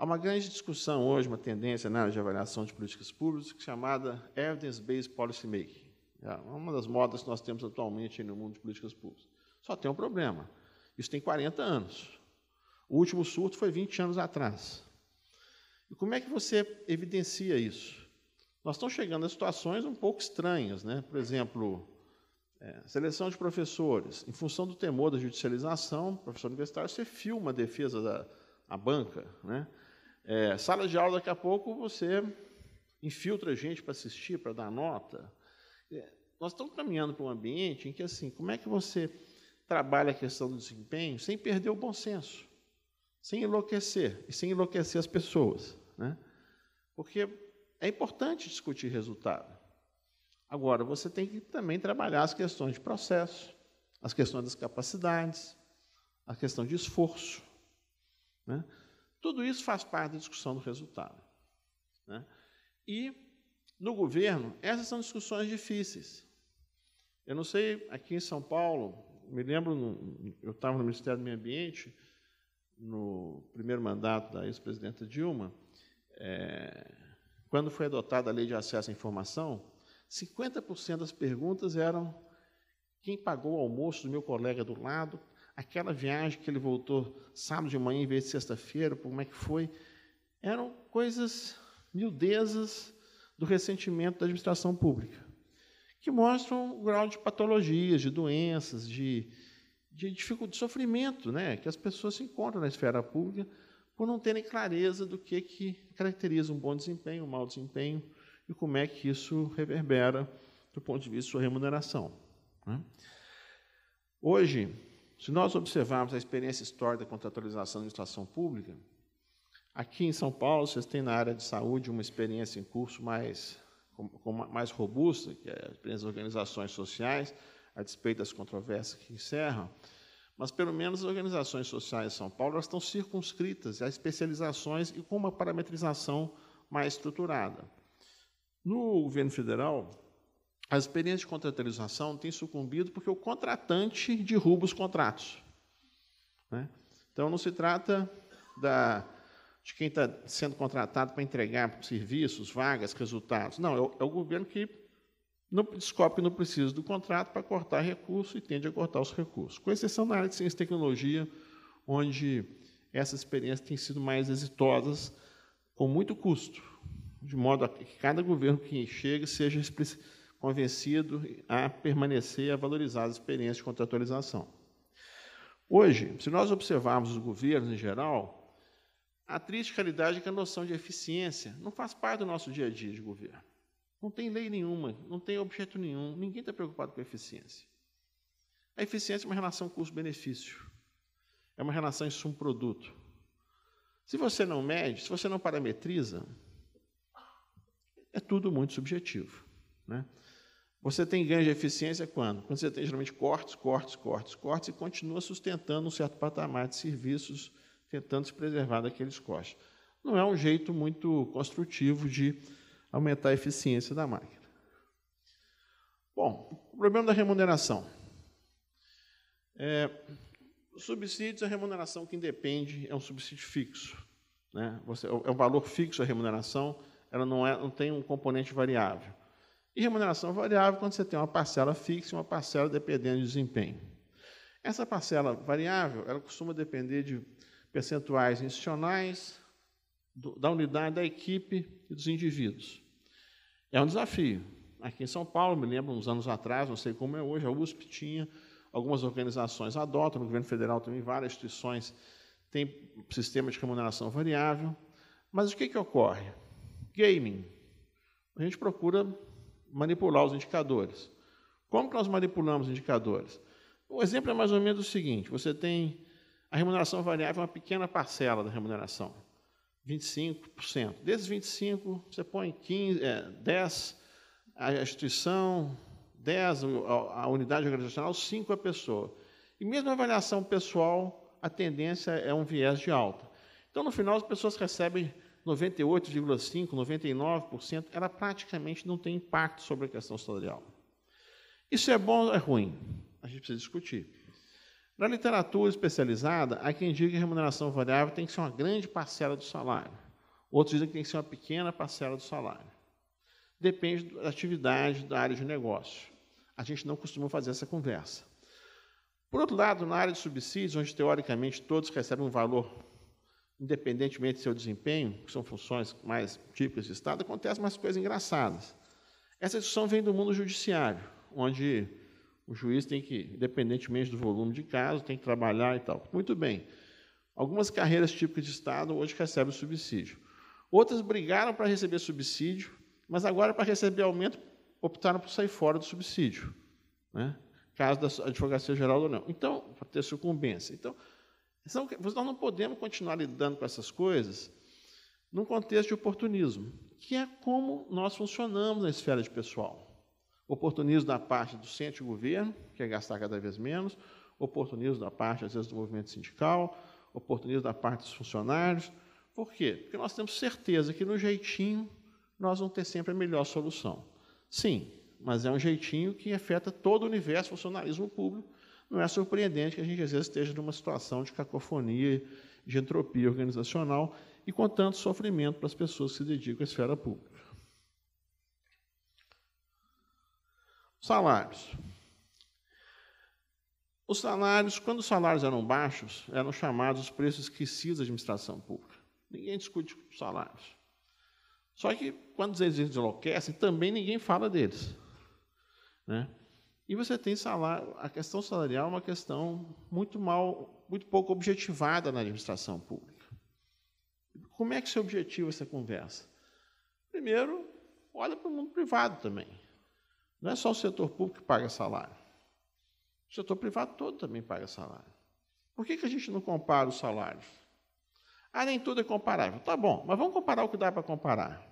Há uma grande discussão hoje, uma tendência na né, área de avaliação de políticas públicas chamada Evidence-Based Policy Making. É uma das modas que nós temos atualmente no mundo de políticas públicas. Só tem um problema. Isso tem 40 anos. O último surto foi 20 anos atrás. E como é que você evidencia isso? Nós estamos chegando a situações um pouco estranhas, né? Por exemplo, é, seleção de professores. Em função do temor da judicialização, o professor universitário, você filma a defesa da a banca, né? É, sala de aula, daqui a pouco você infiltra gente para assistir, para dar nota. É, nós estamos caminhando para um ambiente em que, assim, como é que você trabalha a questão do desempenho sem perder o bom senso, sem enlouquecer e sem enlouquecer as pessoas, né? Porque é importante discutir resultado. Agora, você tem que também trabalhar as questões de processo, as questões das capacidades, a questão de esforço. Né? Tudo isso faz parte da discussão do resultado. Né? E, no governo, essas são discussões difíceis. Eu não sei, aqui em São Paulo, me lembro, eu estava no Ministério do Meio Ambiente, no primeiro mandato da ex-presidenta Dilma, é, quando foi adotada a lei de acesso à informação, 50% das perguntas eram quem pagou o almoço do meu colega do lado, aquela viagem que ele voltou sábado de manhã em vez de sexta-feira, como é que foi, eram coisas, miudezas do ressentimento da administração pública, que mostram o grau de patologias, de doenças, de, de, dificuldade, de sofrimento né, que as pessoas se encontram na esfera pública por não terem clareza do que, que caracteriza um bom desempenho, um mau desempenho e como é que isso reverbera do ponto de vista de sua remuneração. Né? Hoje, se nós observarmos a experiência histórica da contratualização da administração pública, aqui em São Paulo vocês têm na área de saúde uma experiência em curso mais, mais robusta, que é a experiência das organizações sociais, a despeito das controvérsias que encerram, mas pelo menos as organizações sociais em São Paulo elas estão circunscritas a especializações e com uma parametrização mais estruturada. No governo federal, as experiências de contratualização têm sucumbido porque o contratante derruba os contratos. Né? Então, não se trata da, de quem está sendo contratado para entregar serviços, vagas, resultados. Não, é o, é o governo que não, descobre que não precisa do contrato para cortar recurso e tende a cortar os recursos. Com exceção na área de ciência e tecnologia, onde essas experiências têm sido mais exitosas com muito custo, de modo a que cada governo que chega seja explicitado convencido a permanecer a valorizar as experiências de contratualização. Hoje, se nós observarmos os governos em geral, a triste realidade é que a noção de eficiência não faz parte do nosso dia a dia de governo. Não tem lei nenhuma, não tem objeto nenhum, ninguém está preocupado com a eficiência. A eficiência é uma relação custo-benefício, é uma relação insumo-produto. Se você não mede, se você não parametriza, é tudo muito subjetivo. Né? Você tem ganho de eficiência quando? Quando você tem geralmente cortes, cortes, cortes, cortes e continua sustentando um certo patamar de serviços, tentando se preservar daqueles cortes. Não é um jeito muito construtivo de aumentar a eficiência da máquina. Bom, o problema da remuneração. É, subsídios, a é remuneração que independe é um subsídio fixo. Né? Você, é um valor fixo a remuneração, ela não, é, não tem um componente variável. E remuneração variável quando você tem uma parcela fixa e uma parcela dependendo de desempenho. Essa parcela variável, ela costuma depender de percentuais institucionais, do, da unidade, da equipe e dos indivíduos. É um desafio. Aqui em São Paulo, me lembro, uns anos atrás, não sei como é hoje, a USP tinha, algumas organizações adotam, no governo federal também várias instituições têm sistema de remuneração variável. Mas o que, que ocorre? Gaming. A gente procura manipular os indicadores. Como que nós manipulamos indicadores? O exemplo é mais ou menos o seguinte: você tem a remuneração variável, é uma pequena parcela da remuneração, 25%. Desses 25%, você põe 15, é, 10% a instituição, 10% a, unidade organizacional, 5% é a pessoa. E mesmo a avaliação pessoal, a tendência é um viés de alta. Então, no final, as pessoas recebem 98,5%, 99%, ela praticamente não tem impacto sobre a questão salarial. Isso é bom ou é ruim? A gente precisa discutir. Na literatura especializada, há quem diga que a remuneração variável tem que ser uma grande parcela do salário. Outros dizem que tem que ser uma pequena parcela do salário. Depende da atividade, da área de negócio. A gente não costuma fazer essa conversa. Por outro lado, na área de subsídios, onde teoricamente todos recebem um valor independentemente do seu desempenho, que são funções mais típicas de Estado, acontecem umas coisas engraçadas. Essa discussão vem do mundo judiciário, onde o juiz tem que, independentemente do volume de casos, tem que trabalhar e tal. Muito bem. Algumas carreiras típicas de Estado hoje recebem subsídio. Outras brigaram para receber subsídio, mas agora, para receber aumento, optaram por sair fora do subsídio. Né? Caso da Advocacia Geral ou não. Então, para ter sucumbência. Então, então, nós não podemos continuar lidando com essas coisas num contexto de oportunismo, que é como nós funcionamos na esfera de pessoal. Oportunismo da parte do centro governo, que é gastar cada vez menos, oportunismo da parte, às vezes, do movimento sindical, oportunismo da parte dos funcionários. Por quê? Porque nós temos certeza que, no jeitinho, nós vamos ter sempre a melhor solução. Sim, mas é um jeitinho que afeta todo o universo do funcionalismo público, não é surpreendente que a gente, às vezes, esteja numa situação de cacofonia, de entropia organizacional e com tanto sofrimento para as pessoas que se dedicam à esfera pública. Salários. Os salários, quando os salários eram baixos, eram chamados os preços esquecidos da administração pública. Ninguém discute os salários. Só que quando eles enlouquecem, também ninguém fala deles. Né? E você tem salário, a questão salarial é uma questão muito mal, muito pouco objetivada na administração pública. Como é que se objetiva essa conversa? Primeiro, olha para o mundo privado também. Não é só o setor público que paga salário. O setor privado todo também paga salário. Por que, que a gente não compara os salários? Ah, nem tudo é comparável. Tá bom, mas vamos comparar o que dá para comparar.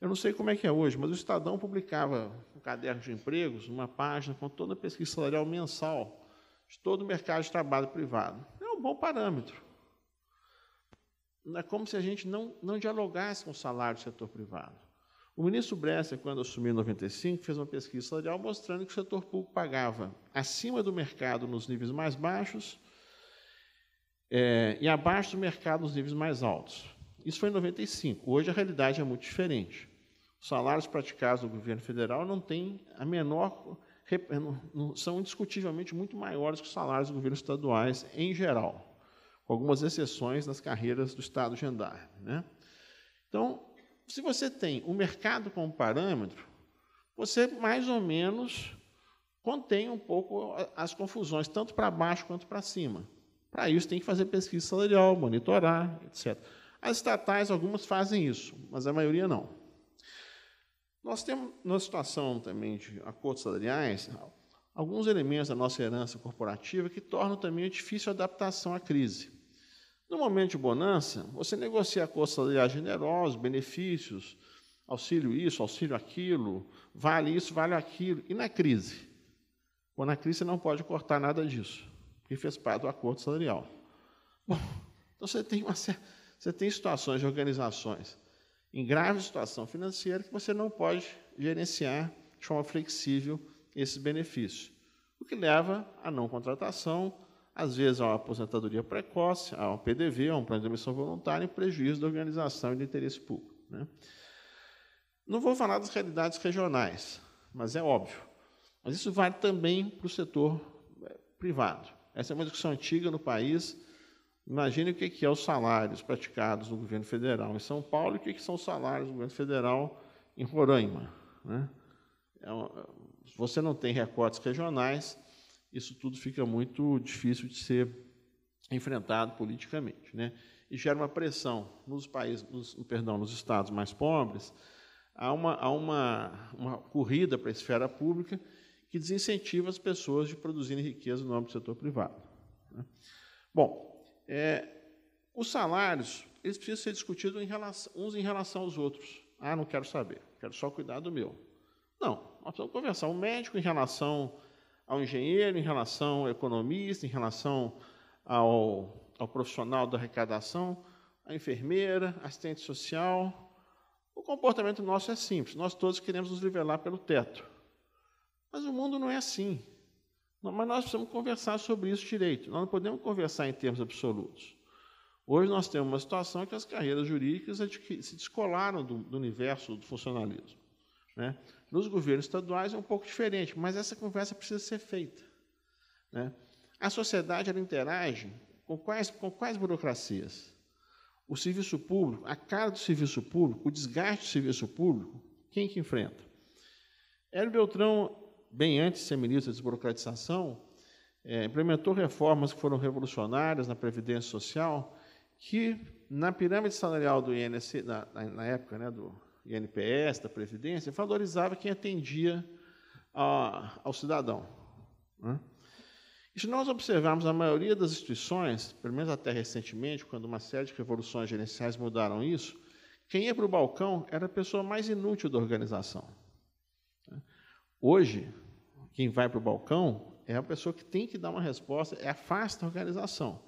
Eu não sei como é que é hoje, mas o Estadão publicava um caderno de empregos, uma página com toda a pesquisa salarial mensal de todo o mercado de trabalho privado. É um bom parâmetro. É como se a gente não, não dialogasse com o salário do setor privado. O ministro Bresser, quando assumiu em 95, fez uma pesquisa salarial mostrando que o setor público pagava acima do mercado nos níveis mais baixos é, e abaixo do mercado nos níveis mais altos. Isso foi em 95. Hoje a realidade é muito diferente. Os salários praticados no governo federal não têm a menor são indiscutivelmente muito maiores que os salários dos governos estaduais em geral, com algumas exceções nas carreiras do Estado gendarme. Né? Então, se você tem o mercado como parâmetro, você mais ou menos contém um pouco as confusões, tanto para baixo quanto para cima. Para isso, tem que fazer pesquisa salarial, monitorar, etc. As estatais, algumas fazem isso, mas a maioria não. Nós temos, na situação também de acordos salariais, alguns elementos da nossa herança corporativa que tornam também difícil a adaptação à crise. No momento de bonança, você negocia acordos salariais generosos, benefícios, auxílio isso, auxílio aquilo, vale isso, vale aquilo. E na crise? quando na crise você não pode cortar nada disso, porque fez parte do acordo salarial. Bom, então você tem, uma, você tem situações de organizações em grave situação financeira que você não pode gerenciar de forma flexível esses benefícios, o que leva à não contratação, às vezes a uma aposentadoria precoce, a um PDV, a um plano de demissão voluntária, em prejuízo da organização e do interesse público. Né? Não vou falar das realidades regionais, mas é óbvio. Mas isso vale também para o setor eh, privado. Essa é uma discussão antiga no país, Imagine o que, é os salários praticados no governo federal em São Paulo e o que, são os salários do governo federal em Roraima. Né? É se você não tem recortes regionais, isso tudo fica muito difícil de ser enfrentado politicamente. Né? E gera uma pressão nos países, nos, perdão, nos estados mais pobres, há uma, há uma, uma corrida para a esfera pública que desincentiva as pessoas de produzirem riqueza no âmbito do setor privado. Né? Bom, é, os salários, eles precisam ser discutidos em relação, uns em relação aos outros. Ah, não quero saber, quero só cuidar do meu. Não, nós precisamos conversar. O um médico em relação ao engenheiro, em relação ao economista, em relação ao, ao profissional da arrecadação, a enfermeira, assistente social. O comportamento nosso é simples, nós todos queremos nos nivelar pelo teto. Mas o mundo não é assim. Mas nós precisamos conversar sobre isso direito. Nós não podemos conversar em termos absolutos. Hoje nós temos uma situação que as carreiras jurídicas se descolaram do, do universo do funcionalismo. Né? Nos governos estaduais é um pouco diferente, mas essa conversa precisa ser feita. Né? A sociedade ela interage com quais, com quais burocracias? O serviço público, a cara do serviço público, o desgaste do serviço público, quem que enfrenta? Hélio Beltrão bem antes de ser ministro da desburocratização, é, implementou reformas que foram revolucionárias na Previdência Social, que na pirâmide salarial do INSS, na, na época né, do INPS, da Previdência, valorizava quem atendia a, ao cidadão. Né? E se nós observarmos a maioria das instituições, pelo menos até recentemente, quando uma série de revoluções gerenciais mudaram isso, quem ia para o balcão era a pessoa mais inútil da organização. Hoje, quem vai para o balcão é a pessoa que tem que dar uma resposta, é afasta da organização.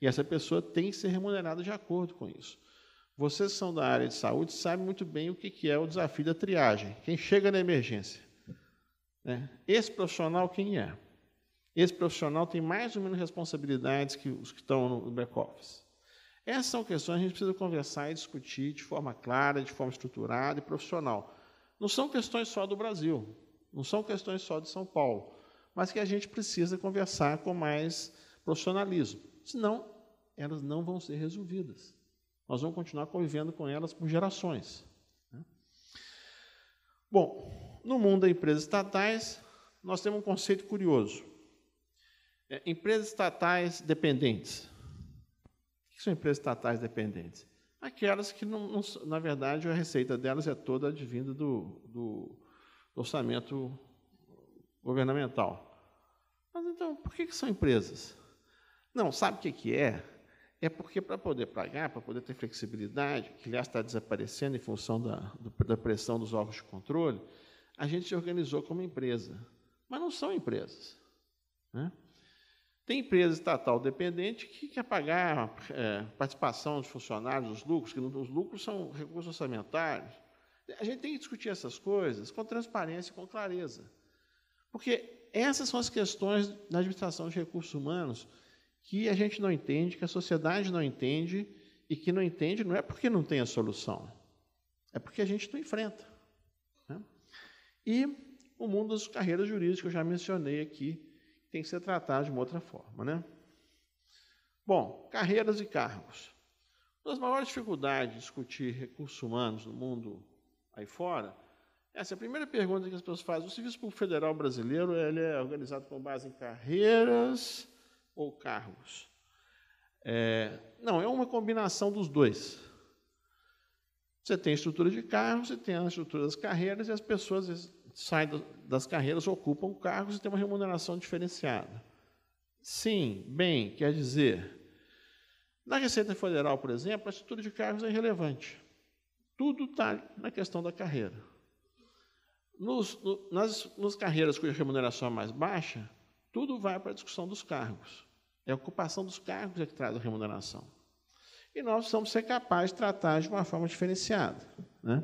E essa pessoa tem que ser remunerada de acordo com isso. Vocês que são da área de saúde sabem muito bem o que é o desafio da triagem. Quem chega na emergência. Né? Esse profissional, quem é? Esse profissional tem mais ou menos responsabilidades que os que estão no back-office. Essas são questões que a gente precisa conversar e discutir de forma clara, de forma estruturada e profissional. Não são questões só do Brasil. Não são questões só de São Paulo, mas que a gente precisa conversar com mais profissionalismo. Senão, elas não vão ser resolvidas. Nós vamos continuar convivendo com elas por gerações. Né? Bom, no mundo das empresas estatais, nós temos um conceito curioso. É, empresas estatais dependentes. O que são empresas estatais dependentes? Aquelas que, não, não, na verdade, a receita delas é toda advinda do, do, do orçamento governamental. Mas então, por que, que são empresas? Não, sabe o que, que é? É porque para poder pagar, para poder ter flexibilidade, que aliás está desaparecendo em função da, da pressão dos órgãos de controle, a gente se organizou como empresa. Mas não são empresas. Né? Tem empresa estatal dependente que quer pagar é, participação dos funcionários, os lucros, que os lucros são recursos orçamentários. A gente tem que discutir essas coisas com transparência e com clareza. Porque essas são as questões da administração de recursos humanos que a gente não entende, que a sociedade não entende, e que não entende não é porque não tem a solução, é porque a gente não enfrenta. Né? E o mundo das carreiras jurídicas, que eu já mencionei aqui, tem que ser tratado de uma outra forma. Né? Bom, carreiras e cargos. Uma das maiores dificuldades de discutir recursos humanos no mundo aí fora? Essa é a primeira pergunta que as pessoas fazem. O Serviço Público Federal brasileiro ele é organizado com base em carreiras ou cargos? É, não, é uma combinação dos dois. Você tem estrutura de cargos, você tem a estrutura das carreiras, e as pessoas saem das carreiras, ocupam cargos e têm uma remuneração diferenciada. Sim, bem, quer dizer, na Receita Federal, por exemplo, a estrutura de cargos é irrelevante. Tudo está na questão da carreira. Nos, no, nas, nas carreiras cuja remuneração é mais baixa, tudo vai para a discussão dos cargos. É a ocupação dos cargos é que traz a remuneração. E nós precisamos ser capazes de tratar de uma forma diferenciada. Né?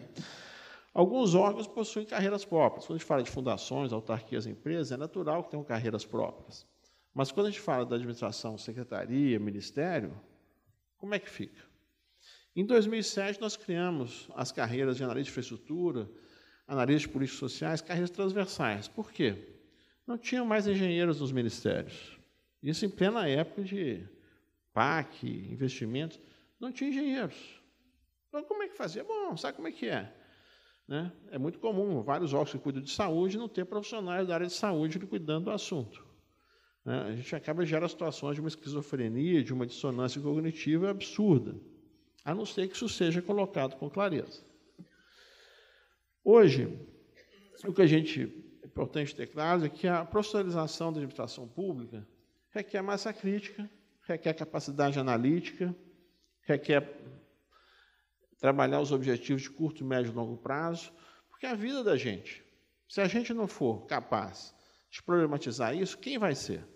Alguns órgãos possuem carreiras próprias. Quando a gente fala de fundações, autarquias, empresas, é natural que tenham carreiras próprias. Mas quando a gente fala da administração, secretaria, ministério, como é que fica? Em 2007, nós criamos as carreiras de analista de infraestrutura, analista de políticas sociais, carreiras transversais. Por quê? Não tinha mais engenheiros nos ministérios. Isso em plena época de PAC, investimentos, não tinha engenheiros. Então, como é que fazia? Bom, sabe como é que é? Né? É muito comum vários órgãos que cuidam de saúde não ter profissionais da área de saúde cuidando do assunto. Né? A gente acaba gerando situações de uma esquizofrenia, de uma dissonância cognitiva absurda a não ser que isso seja colocado com clareza. Hoje, o que a gente é importante ter claro é que a profissionalização da administração pública requer massa crítica, requer capacidade analítica, requer trabalhar os objetivos de curto, médio e longo prazo, porque é a vida da gente. Se a gente não for capaz de problematizar isso, quem vai ser?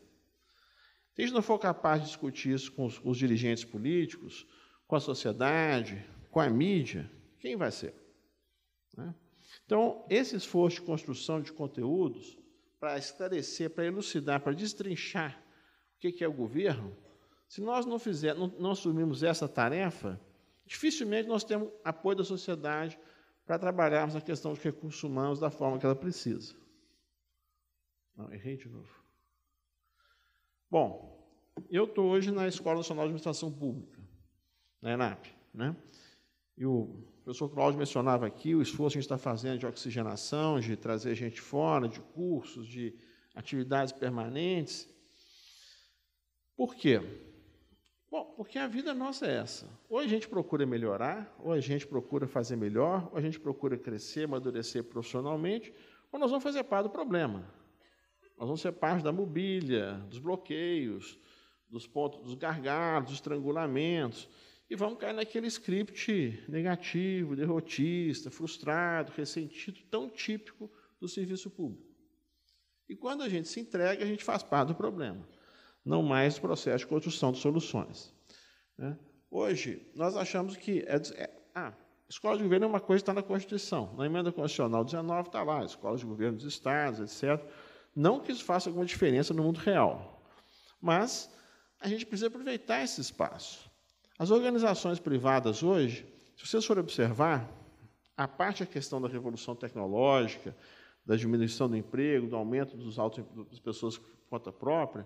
Se a gente não for capaz de discutir isso com os, com os dirigentes políticos, com a sociedade, com a mídia, quem vai ser? Né? Então, esse esforço de construção de conteúdos para esclarecer, para elucidar, para destrinchar o que é o governo, se nós não, fizer, não, não assumirmos essa tarefa, dificilmente nós temos apoio da sociedade para trabalharmos a questão dos recursos humanos da forma que ela precisa. Não, errei de novo. Bom, eu estou hoje na Escola Nacional de Administração Pública na ENAP. Né? E o professor Cláudio mencionava aqui o esforço que a gente está fazendo de oxigenação, de trazer gente fora, de cursos, de atividades permanentes. Por quê? Bom, porque a vida nossa é essa. Ou a gente procura melhorar, ou a gente procura fazer melhor, ou a gente procura crescer, amadurecer profissionalmente, ou nós vamos fazer parte do problema. Nós vamos ser parte da mobília, dos bloqueios, dos pontos, dos gargalos, dos estrangulamentos e vão cair naquele script negativo, derrotista, frustrado, ressentido, tão típico do serviço público. E quando a gente se entrega, a gente faz parte do problema, não mais do processo de construção de soluções. Né? Hoje, nós achamos que. É, é, ah, escola de governo é uma coisa que está na Constituição. Na emenda constitucional 19 está lá, escolas de governo dos estados, etc. Não que isso faça alguma diferença no mundo real, mas a gente precisa aproveitar esse espaço. As organizações privadas hoje, se vocês forem observar, a parte da questão da revolução tecnológica, da diminuição do emprego, do aumento dos altos das pessoas por conta própria,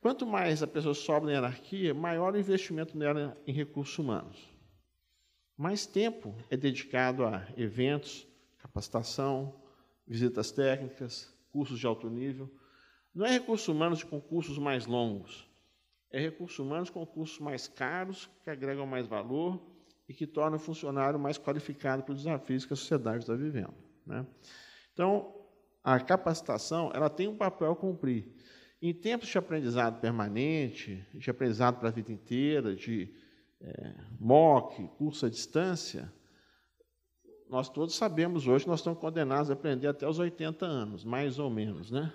quanto mais a pessoa sobe na hierarquia, maior o investimento nela em recursos humanos. Mais tempo é dedicado a eventos, capacitação, visitas técnicas, cursos de alto nível. Não é recursos humanos de concursos mais longos, é recursos humanos com cursos mais caros, que agregam mais valor e que tornam o funcionário mais qualificado para os desafios que a sociedade está vivendo. Né? Então, a capacitação ela tem um papel a cumprir. Em tempos de aprendizado permanente, de aprendizado para a vida inteira, de é, MOOC, curso à distância, nós todos sabemos hoje nós estamos condenados a aprender até os 80 anos, mais ou menos, né?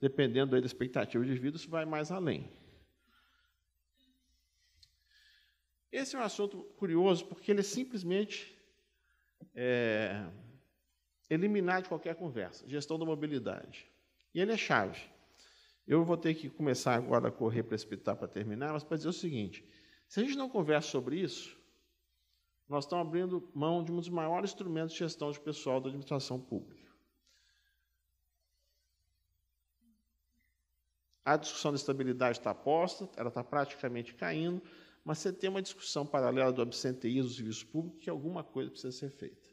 Dependendo da expectativa de vida, isso vai mais além. Esse é um assunto curioso porque ele é simplesmente é, eliminar de qualquer conversa, gestão da mobilidade. E ele é chave. Eu vou ter que começar agora a correr precipitar para terminar, mas para dizer o seguinte: se a gente não conversa sobre isso, nós estamos abrindo mão de um dos maiores instrumentos de gestão de pessoal da administração pública. A discussão da estabilidade está posta, ela está praticamente caindo, mas você tem uma discussão paralela do absenteísmo do serviço público que alguma coisa precisa ser feita.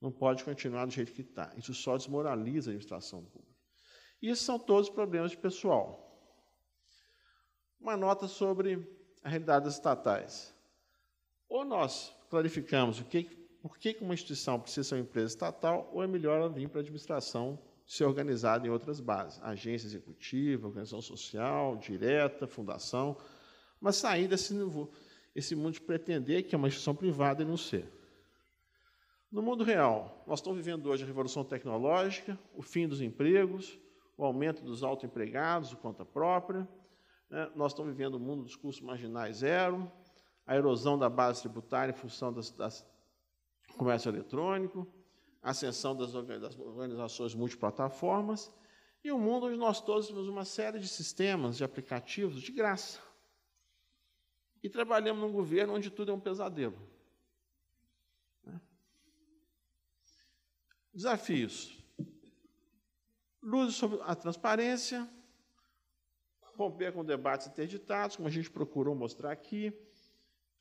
Não pode continuar do jeito que está. Isso só desmoraliza a administração pública. Isso são todos problemas de pessoal. Uma nota sobre a realidade das estatais. Ou nós clarificamos o que, por que uma instituição precisa ser uma empresa estatal, ou é melhor ela vir para a administração ser organizada em outras bases, agência executiva, organização social, direta, fundação, mas sair desse nível, esse mundo de pretender que é uma instituição privada e não ser. No mundo real, nós estamos vivendo hoje a revolução tecnológica, o fim dos empregos, o aumento dos autoempregados, o conta própria. Né? Nós estamos vivendo o mundo dos custos marginais zero, a erosão da base tributária em função das, das comércio eletrônico, a ascensão das, organizações multiplataformas e o um mundo onde nós todos temos uma série de sistemas, de aplicativos de graça e trabalhamos num governo onde tudo é um pesadelo. Né? Desafios. Luzes sobre a transparência, romper com debates interditados, como a gente procurou mostrar aqui,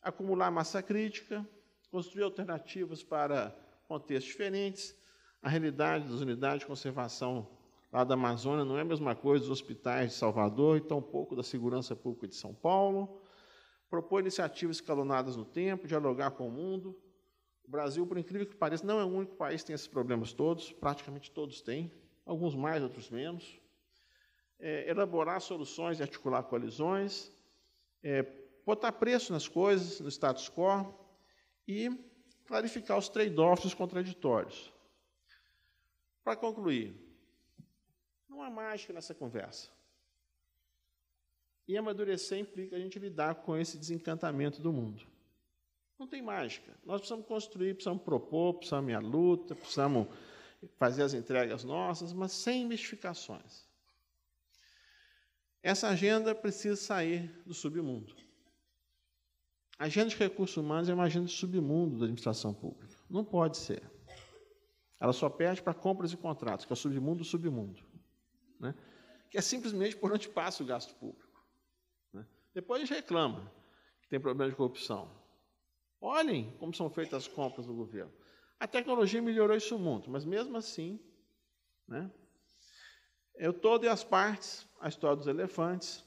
acumular massa crítica, construir alternativas para contextos diferentes. A realidade das unidades de conservação lá da Amazônia não é a mesma coisa dos hospitais de Salvador e tampouco da segurança pública de São Paulo propor iniciativas escalonadas no tempo, dialogar com o mundo. O Brasil, por incrível que pareça, não é o único país que tem esses problemas todos, praticamente todos têm, alguns mais, outros menos. É, elaborar soluções e articular coalizões, é, botar preço nas coisas, no status quo e clarificar os trade-offs contraditórios. Para concluir, não há mágica nessa conversa. E amadurecer implica a gente lidar com esse desencantamento do mundo. Não tem mágica. Nós precisamos construir, precisamos propor, precisamos minha luta, precisamos fazer as entregas nossas, mas sem mistificações. Essa agenda precisa sair do submundo. A agenda de recursos humanos é uma agenda de submundo da administração pública. Não pode ser. Ela só perde para compras e contratos, que é o submundo do submundo. Né? Que é simplesmente por onde passa o gasto público. Depois a gente reclama que tem problema de corrupção. Olhem como são feitas as compras do governo. A tecnologia melhorou isso muito, mas mesmo assim, né? Eu todo e as partes, a história dos elefantes.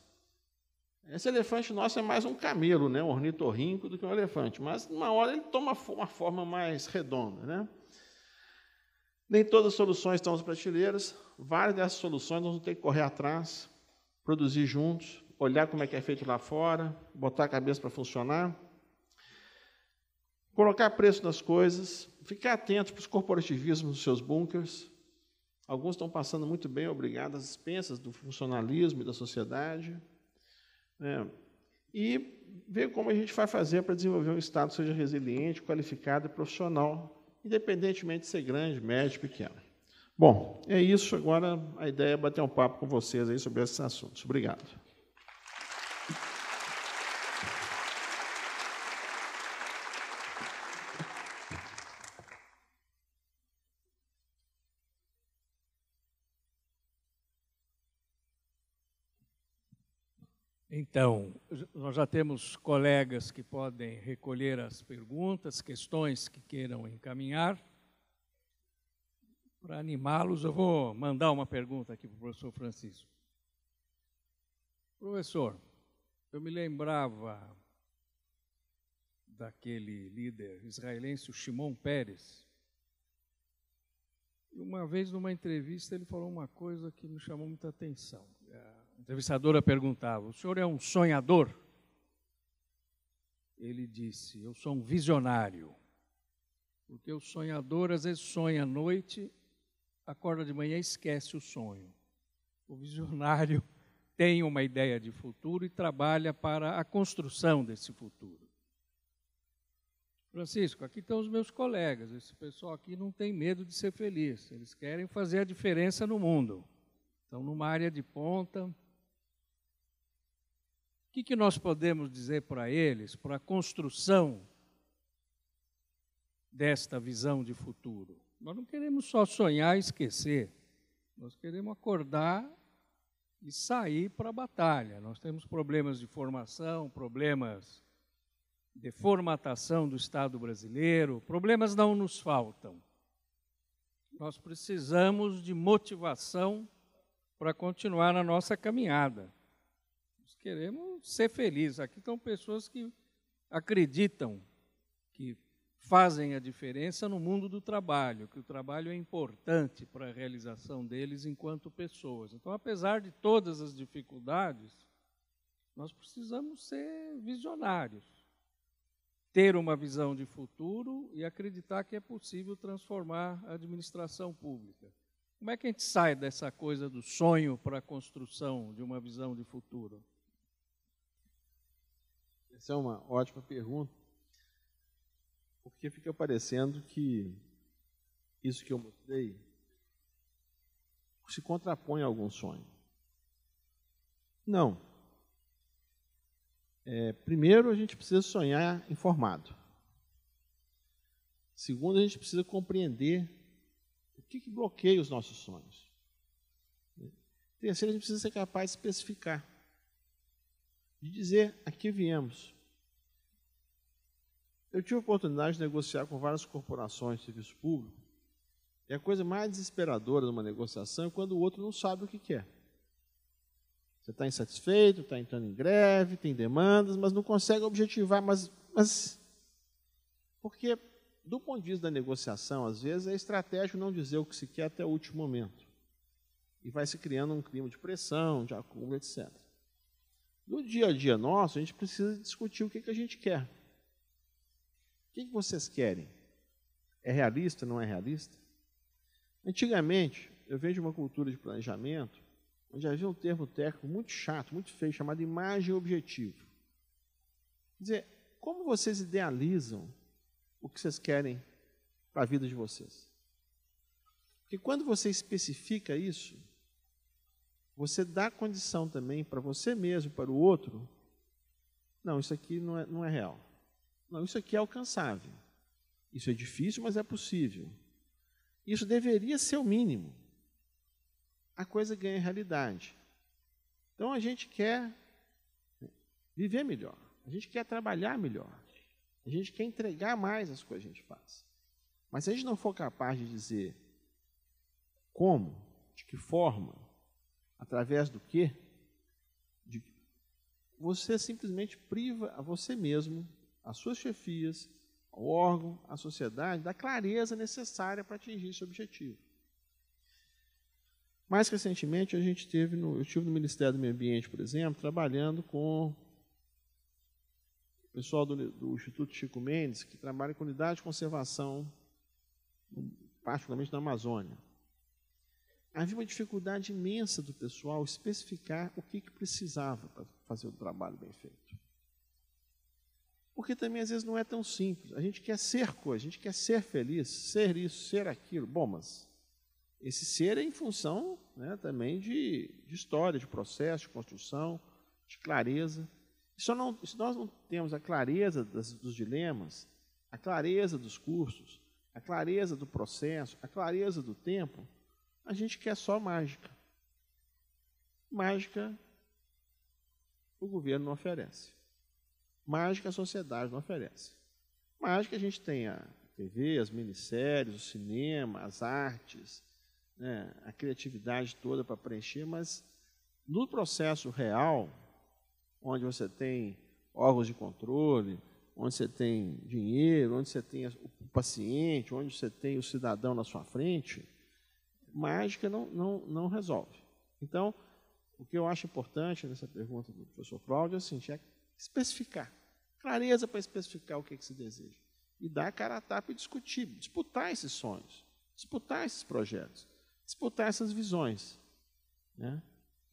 Esse elefante nosso é mais um camelo, né? um ornitorrinco, do que um elefante, mas uma hora ele toma uma forma mais redonda. Né? Nem todas as soluções estão nas prateleiras, várias dessas soluções nós vamos ter que correr atrás, produzir juntos olhar como é que é feito lá fora, botar a cabeça para funcionar, colocar preço nas coisas, ficar atento para os corporativismos dos seus bunkers. Alguns estão passando muito bem, obrigado, às expensas do funcionalismo e da sociedade. Né? E ver como a gente vai fazer para desenvolver um Estado que seja resiliente, qualificado e profissional, independentemente de ser grande, médio, pequeno. Bom, é isso. Agora a ideia é bater um papo com vocês aí sobre esses assuntos. Obrigado. Então, nós já temos colegas que podem recolher as perguntas, questões que queiram encaminhar. Para animá-los, eu vou mandar uma pergunta aqui para o professor Francisco. Professor, eu me lembrava daquele líder israelense, o Shimon Peres. E uma vez, numa entrevista, ele falou uma coisa que me chamou muita atenção. É, entrevistadora perguntava: O senhor é um sonhador? Ele disse: Eu sou um visionário. Porque o sonhador às vezes sonha à noite, acorda de manhã e esquece o sonho. O visionário tem uma ideia de futuro e trabalha para a construção desse futuro. Francisco, aqui estão os meus colegas. Esse pessoal aqui não tem medo de ser feliz. Eles querem fazer a diferença no mundo. Estão numa área de ponta, o que, que nós podemos dizer para eles, para a construção desta visão de futuro? Nós não queremos só sonhar e esquecer, nós queremos acordar e sair para a batalha. Nós temos problemas de formação, problemas de formatação do Estado brasileiro, problemas não nos faltam. Nós precisamos de motivação para continuar na nossa caminhada queremos ser felizes. Aqui estão pessoas que acreditam que fazem a diferença no mundo do trabalho, que o trabalho é importante para a realização deles enquanto pessoas. Então, apesar de todas as dificuldades, nós precisamos ser visionários, ter uma visão de futuro e acreditar que é possível transformar a administração pública. Como é que a gente sai dessa coisa do sonho para a construção de uma visão de futuro? Essa é uma ótima pergunta, porque fica parecendo que isso que eu mostrei se contrapõe a algum sonho. Não. É, primeiro, a gente precisa sonhar informado. Segundo, a gente precisa compreender o que, que bloqueia os nossos sonhos. Terceiro, a gente precisa ser capaz de especificar de dizer a que viemos. Eu tive a oportunidade de negociar com várias corporações de serviço público, e a coisa mais desesperadora numa negociação é quando o outro não sabe o que quer. Você está insatisfeito, está entrando em greve, tem demandas, mas não consegue objetivar. Mas, mas, porque, do ponto de vista da negociação, às vezes é estratégico não dizer o que se quer até o último momento. E vai se criando um clima de pressão, de acúmulo, etc. No dia a dia nosso, a gente precisa discutir o que, que a gente quer. O que, que vocês querem? É realista, não é realista? Antigamente, eu vejo uma cultura de planejamento onde havia um termo técnico muito chato, muito feio, chamado imagem objetivo. Quer dizer, como vocês idealizam o que vocês querem para a vida de vocês? Porque quando você especifica isso, você dá condição também para você mesmo, para o outro, não, isso aqui não é, não é real. Não, isso aqui é alcançável. Isso é difícil, mas é possível. Isso deveria ser o mínimo. A coisa ganha realidade. Então a gente quer viver melhor, a gente quer trabalhar melhor, a gente quer entregar mais as coisas que a gente faz. Mas se a gente não for capaz de dizer como, de que forma, Através do quê? De você simplesmente priva a você mesmo, as suas chefias, o órgão, a sociedade, da clareza necessária para atingir esse objetivo. Mais recentemente, a gente teve no, eu estive no Ministério do Meio Ambiente, por exemplo, trabalhando com o pessoal do, do Instituto Chico Mendes, que trabalha com unidade de conservação, particularmente na Amazônia havia uma dificuldade imensa do pessoal especificar o que, que precisava para fazer o trabalho bem feito. Porque também às vezes não é tão simples. A gente quer ser coisa, a gente quer ser feliz, ser isso, ser aquilo. Bom, mas esse ser é em função né, também de, de história, de processo, de construção, de clareza. Só não, se nós não temos a clareza das, dos dilemas, a clareza dos cursos, a clareza do processo, a clareza do tempo, a gente quer só mágica. Mágica o governo não oferece. Mágica a sociedade não oferece. Mágica a gente tem a TV, as minisséries, o cinema, as artes, né, a criatividade toda para preencher, mas no processo real, onde você tem órgãos de controle, onde você tem dinheiro, onde você tem o paciente, onde você tem o cidadão na sua frente, mágica não, não, não resolve. Então, o que eu acho importante nessa pergunta do professor Cláudio é, assim, é especificar. Clareza para especificar o que, é que se deseja. E dar a cara a tapa e discutir, disputar esses sonhos, disputar esses projetos, disputar essas visões. Né?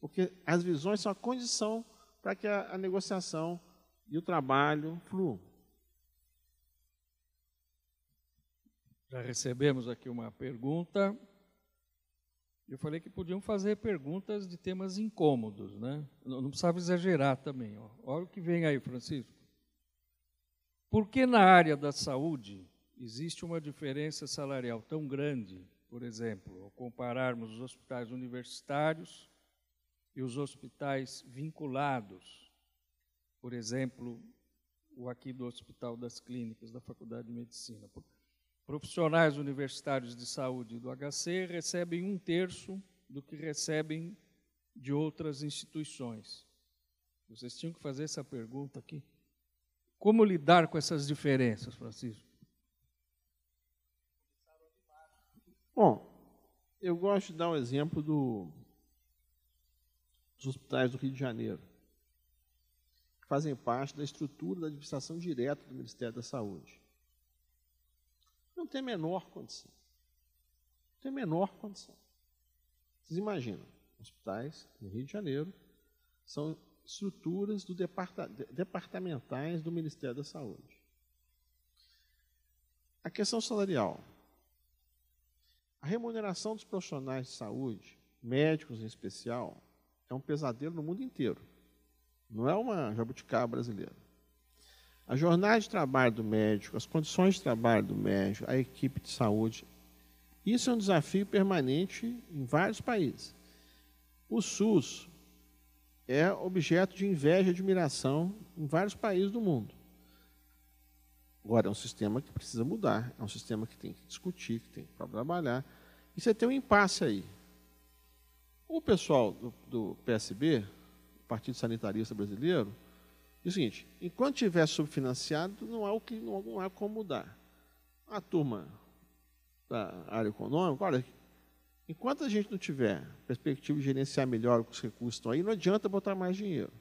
Porque as visões são a condição para que a, a negociação e o trabalho fluam. Já recebemos aqui uma pergunta eu falei que podiam fazer perguntas de temas incômodos, né? Não, não precisava exagerar também. Ó. Olha o que vem aí, Francisco. Por que na área da saúde existe uma diferença salarial tão grande, por exemplo, ao compararmos os hospitais universitários e os hospitais vinculados, por exemplo, o aqui do Hospital das Clínicas da Faculdade de Medicina? Por Profissionais universitários de saúde do HC recebem um terço do que recebem de outras instituições. Vocês tinham que fazer essa pergunta aqui. Como lidar com essas diferenças, Francisco? Bom, eu gosto de dar um exemplo do, dos hospitais do Rio de Janeiro, que fazem parte da estrutura da administração direta do Ministério da Saúde. Não tem a menor condição. Não tem a menor condição. Vocês imaginam, hospitais no Rio de Janeiro são estruturas do departa departamentais do Ministério da Saúde. A questão salarial. A remuneração dos profissionais de saúde, médicos em especial, é um pesadelo no mundo inteiro. Não é uma jabuticaba brasileira. A jornada de trabalho do médico, as condições de trabalho do médico, a equipe de saúde. Isso é um desafio permanente em vários países. O SUS é objeto de inveja e admiração em vários países do mundo. Agora, é um sistema que precisa mudar, é um sistema que tem que discutir, que tem que trabalhar. E você tem um impasse aí. O pessoal do, do PSB, Partido Sanitarista Brasileiro, é o seguinte, enquanto tiver subfinanciado, não há, é o que, não há é como mudar. A turma da área econômica, olha, enquanto a gente não tiver perspectiva de gerenciar melhor os recursos estão aí, não adianta botar mais dinheiro.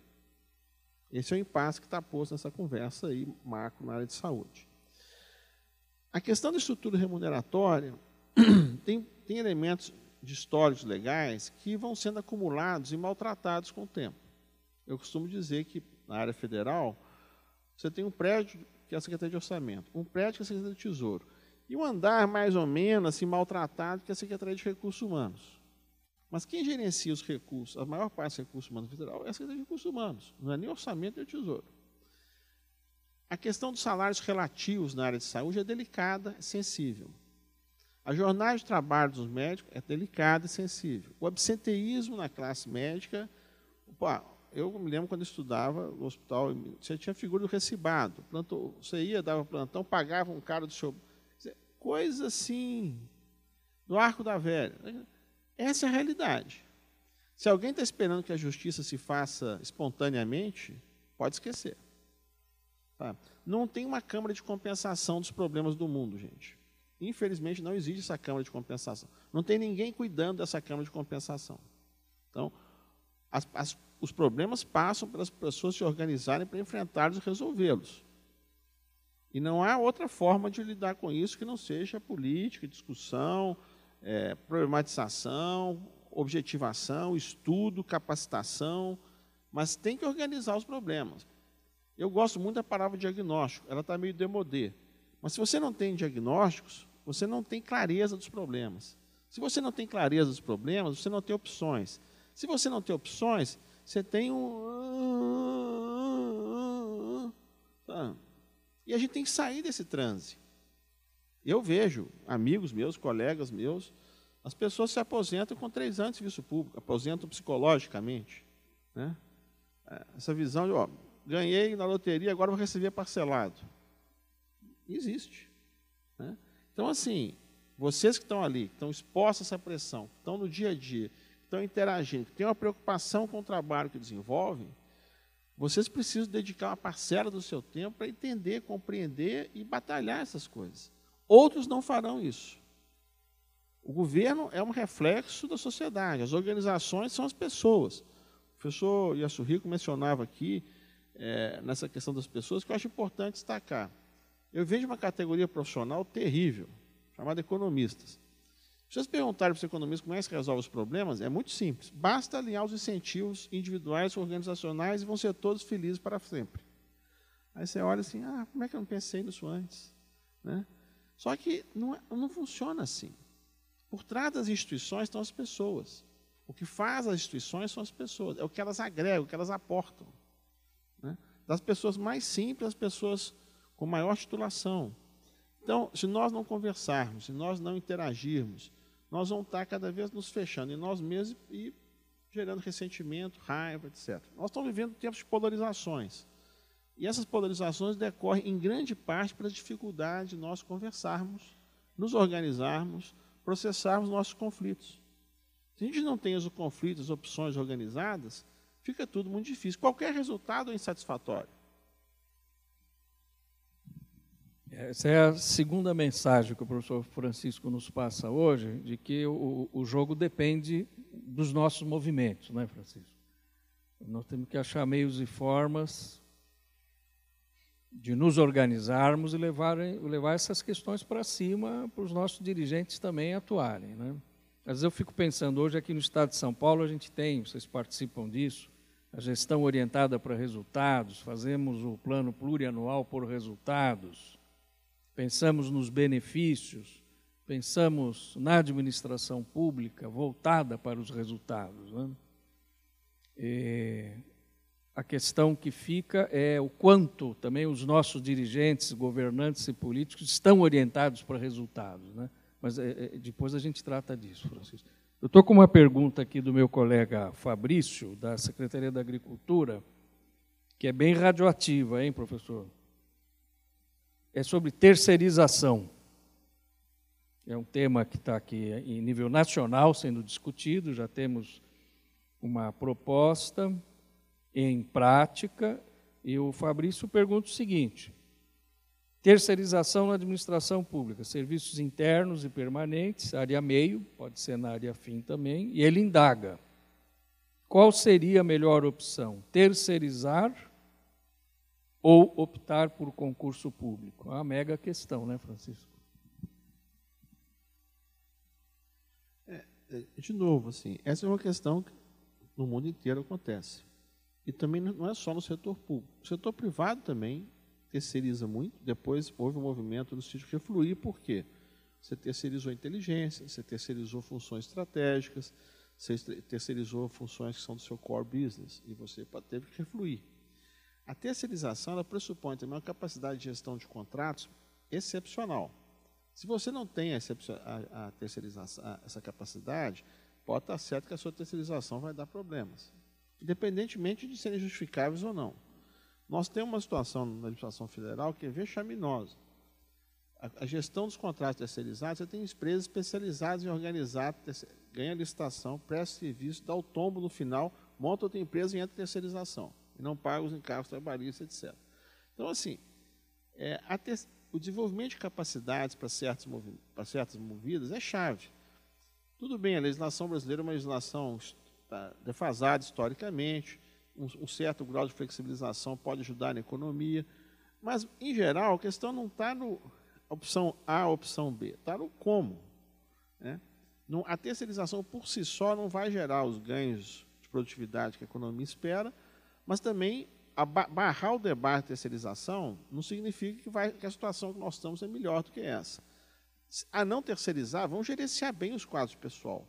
Esse é o impasse que está posto nessa conversa aí, macro, na área de saúde. A questão da estrutura remuneratória tem, tem elementos de históricos legais que vão sendo acumulados e maltratados com o tempo. Eu costumo dizer que na área federal, você tem um prédio que é a Secretaria de Orçamento, um prédio que é a Secretaria do Tesouro, e um andar mais ou menos assim, maltratado que é a Secretaria de Recursos Humanos. Mas quem gerencia os recursos, a maior parte dos recursos humanos federal é a Secretaria de Recursos Humanos, não é nem orçamento, nem o tesouro. A questão dos salários relativos na área de saúde é delicada, é sensível. A jornada de trabalho dos médicos é delicada e sensível. O absenteísmo na classe médica, opa, eu me lembro quando estudava no hospital, você tinha a figura do recibado. Plantou, você ia, dava plantão, pagava um cara do seu. Coisa assim, do arco da velha. Essa é a realidade. Se alguém está esperando que a justiça se faça espontaneamente, pode esquecer. Tá? Não tem uma Câmara de Compensação dos problemas do mundo, gente. Infelizmente, não existe essa Câmara de Compensação. Não tem ninguém cuidando dessa Câmara de Compensação. Então, as, as os problemas passam pelas pessoas se organizarem para enfrentá-los e resolvê-los. E não há outra forma de lidar com isso que não seja política, discussão, é, problematização, objetivação, estudo, capacitação, mas tem que organizar os problemas. Eu gosto muito da palavra diagnóstico, ela está meio demodê. Mas se você não tem diagnósticos, você não tem clareza dos problemas. Se você não tem clareza dos problemas, você não tem opções. Se você não tem opções, você tem um. Tá. E a gente tem que sair desse transe. Eu vejo amigos meus, colegas meus, as pessoas se aposentam com três anos de serviço público, aposentam psicologicamente. Né? É, essa visão de, ó, ganhei na loteria, agora vou receber parcelado. Existe. Né? Então, assim, vocês que estão ali, que estão expostos a essa pressão, que estão no dia a dia, estão interagindo, que têm uma preocupação com o trabalho que desenvolvem, vocês precisam dedicar uma parcela do seu tempo para entender, compreender e batalhar essas coisas. Outros não farão isso. O governo é um reflexo da sociedade, as organizações são as pessoas. O professor Yassuhiko mencionava aqui, é, nessa questão das pessoas, que eu acho importante destacar. Eu vejo uma categoria profissional terrível, chamada economistas. Se vocês perguntarem para os economistas como é que resolve os problemas, é muito simples. Basta alinhar os incentivos individuais, organizacionais e vão ser todos felizes para sempre. Aí você olha assim, ah, como é que eu não pensei nisso antes? Né? Só que não, é, não funciona assim. Por trás das instituições estão as pessoas. O que faz as instituições são as pessoas, é o que elas agregam, o que elas aportam. Né? Das pessoas mais simples, as pessoas com maior titulação. Então, se nós não conversarmos, se nós não interagirmos, nós vamos estar cada vez nos fechando em nós mesmos e gerando ressentimento, raiva, etc. Nós estamos vivendo tempos de polarizações. E essas polarizações decorrem em grande parte para a dificuldade de nós conversarmos, nos organizarmos, processarmos nossos conflitos. Se a gente não tem os conflitos, as opções organizadas, fica tudo muito difícil. Qualquer resultado é insatisfatório. Essa é a segunda mensagem que o professor Francisco nos passa hoje, de que o, o jogo depende dos nossos movimentos, não é, Francisco? Nós temos que achar meios e formas de nos organizarmos e levar, levar essas questões para cima, para os nossos dirigentes também atuarem. Né? Às vezes eu fico pensando, hoje aqui no estado de São Paulo, a gente tem, vocês participam disso, a gestão orientada para resultados, fazemos o plano plurianual por resultados pensamos nos benefícios, pensamos na administração pública voltada para os resultados. Né? E é, a questão que fica é o quanto também os nossos dirigentes, governantes e políticos estão orientados para resultados. Né? Mas é, é, depois a gente trata disso, Francisco. Eu estou com uma pergunta aqui do meu colega Fabrício, da Secretaria da Agricultura, que é bem radioativa, hein, professor? é sobre terceirização. É um tema que está aqui em nível nacional sendo discutido, já temos uma proposta em prática, e o Fabrício pergunta o seguinte: terceirização na administração pública, serviços internos e permanentes, área meio, pode ser na área fim também, e ele indaga: qual seria a melhor opção? Terceirizar ou optar por concurso público? É uma mega questão, né, Francisco? É, é, de novo, assim, essa é uma questão que no mundo inteiro acontece. E também não é só no setor público. O setor privado também terceiriza muito. Depois houve um movimento no sítio refluir, por quê? Você terceirizou inteligência, você terceirizou funções estratégicas, você terceirizou funções que são do seu core business, e você teve que refluir. A terceirização ela pressupõe também uma capacidade de gestão de contratos excepcional. Se você não tem a, a, terceirização, a, essa capacidade, pode estar certo que a sua terceirização vai dar problemas, independentemente de serem justificáveis ou não. Nós temos uma situação na legislação federal que é vexaminosa. A, gestão dos contratos terceirizados, você tem empresas especializadas em organizar, ganha licitação, presta serviço, dá o tombo no final, monta outra empresa e entra terceirização e não paga os encargos trabalhistas, etc. Então, assim, é, o desenvolvimento de capacidades para certas, certas movidas é chave. Tudo bem, a legislação brasileira é uma legislação tá, defasada historicamente, um, um certo grau de flexibilização pode ajudar na economia, mas, em geral, a questão não está no opção A, opção B, está no como. Né? a terceirização por si só não vai gerar os ganhos de produtividade que a economia espera, mas também barrar o debate de terceirização não significa que, vai, que a situação que nós estamos é melhor do que essa. A não terceirizar, vão gerenciar bem os quadros pessoal.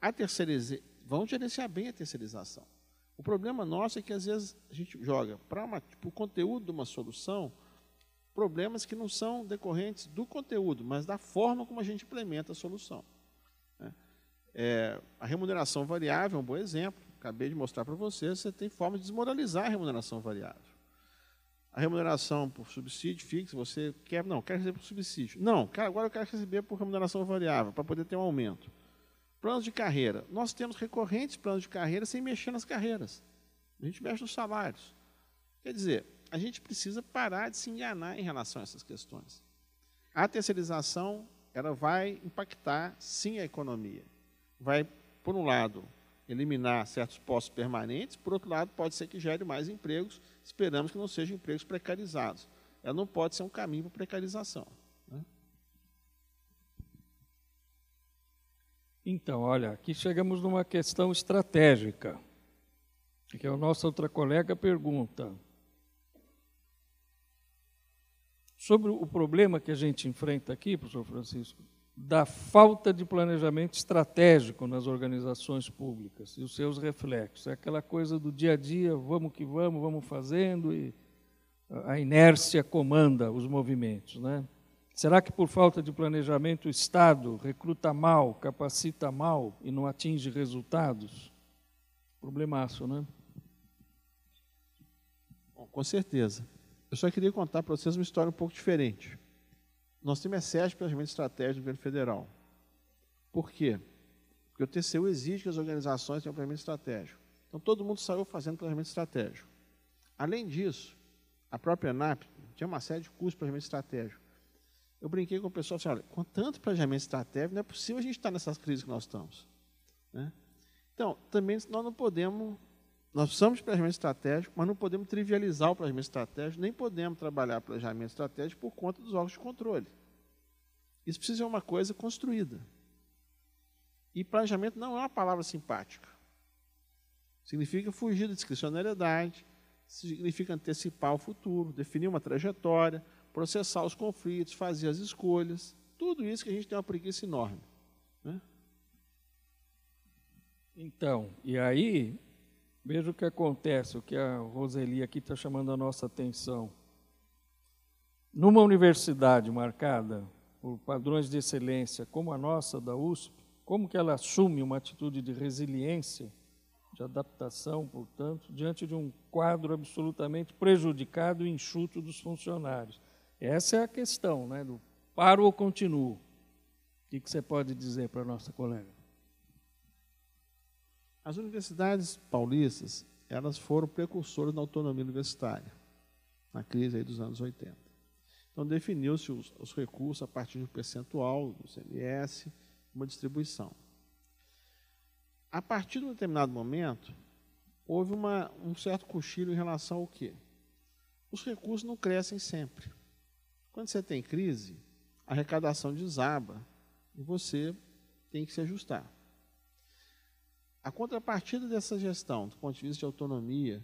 A terceirizar vão gerenciar bem a terceirização. O problema nosso é que às vezes a gente joga para tipo, o conteúdo de uma solução problemas que não são decorrentes do conteúdo, mas da forma como a gente implementa a solução. Né? É, a remuneração variável é um bom exemplo acabei de mostrar para você, você tem forma de desmoralizar a remuneração variável. A remuneração por subsídio fixo, você quer, não, quer receber por subsídio. Não, cara, agora eu quero receber por remuneração variável, para poder ter um aumento. Planos de carreira. Nós temos recorrentes planos de carreira sem mexer nas carreiras. A gente mexe nos salários. Quer dizer, a gente precisa parar de se enganar em relação a essas questões. A terceirização, ela vai impactar, sim, a economia. Vai, por um lado, eliminar certos postos permanentes, por outro lado, pode ser que gere mais empregos, esperamos que não sejam empregos precarizados. Ela não pode ser um caminho para precarização. Né? Então, olha, aqui chegamos numa questão estratégica, que a nossa outra colega pergunta. Sobre o problema que a gente enfrenta aqui, professor Francisco, da falta de planejamento estratégico nas organizações públicas e os seus reflexos. É aquela coisa do dia a dia, vamos que vamos, vamos fazendo e a inércia comanda os movimentos, né? Será que por falta de planejamento o Estado recruta mal, capacita mal e não atinge resultados? Problemaço, né? Bom, com certeza. Eu só queria contar para vocês uma história um pouco diferente. Nós temos excesso é de planejamento estratégico do governo federal. Por quê? Porque o TCU exige que as organizações tenham planejamento estratégico. Então, todo mundo saiu fazendo planejamento estratégico. Além disso, a própria ANAP tinha uma série de cursos de planejamento estratégico. Eu brinquei com o pessoal, falei: olha, com tanto planejamento estratégico, não é possível a gente estar nessas crises que nós estamos. Né? Então, também nós não podemos nós precisamos de planejamento estratégico, mas não podemos trivializar o planejamento estratégico, nem podemos trabalhar planejamento estratégico por conta dos órgãos de controle. Isso precisa ser uma coisa construída. E planejamento não é uma palavra simpática. Significa fugir da discricionariedade, significa antecipar o futuro, definir uma trajetória, processar os conflitos, fazer as escolhas. Tudo isso que a gente tem uma preguiça enorme. Né? Então, e aí Veja o que acontece, o que a Roseli aqui está chamando a nossa atenção. Numa universidade marcada por padrões de excelência como a nossa, da USP, como que ela assume uma atitude de resiliência, de adaptação, portanto, diante de um quadro absolutamente prejudicado e enxuto dos funcionários? Essa é a questão, né, do paro ou continuo. O que, que você pode dizer para a nossa colega? As universidades paulistas, elas foram precursoras da autonomia universitária, na crise dos anos 80. Então, definiu-se os, os, recursos a partir de um percentual do CMS, uma distribuição. A partir de um determinado momento, houve uma, um certo cochilo em relação ao quê? Os recursos não crescem sempre. Quando você tem crise, a arrecadação desaba e você tem que se ajustar. A contrapartida dessa gestão, do ponto de vista de autonomia,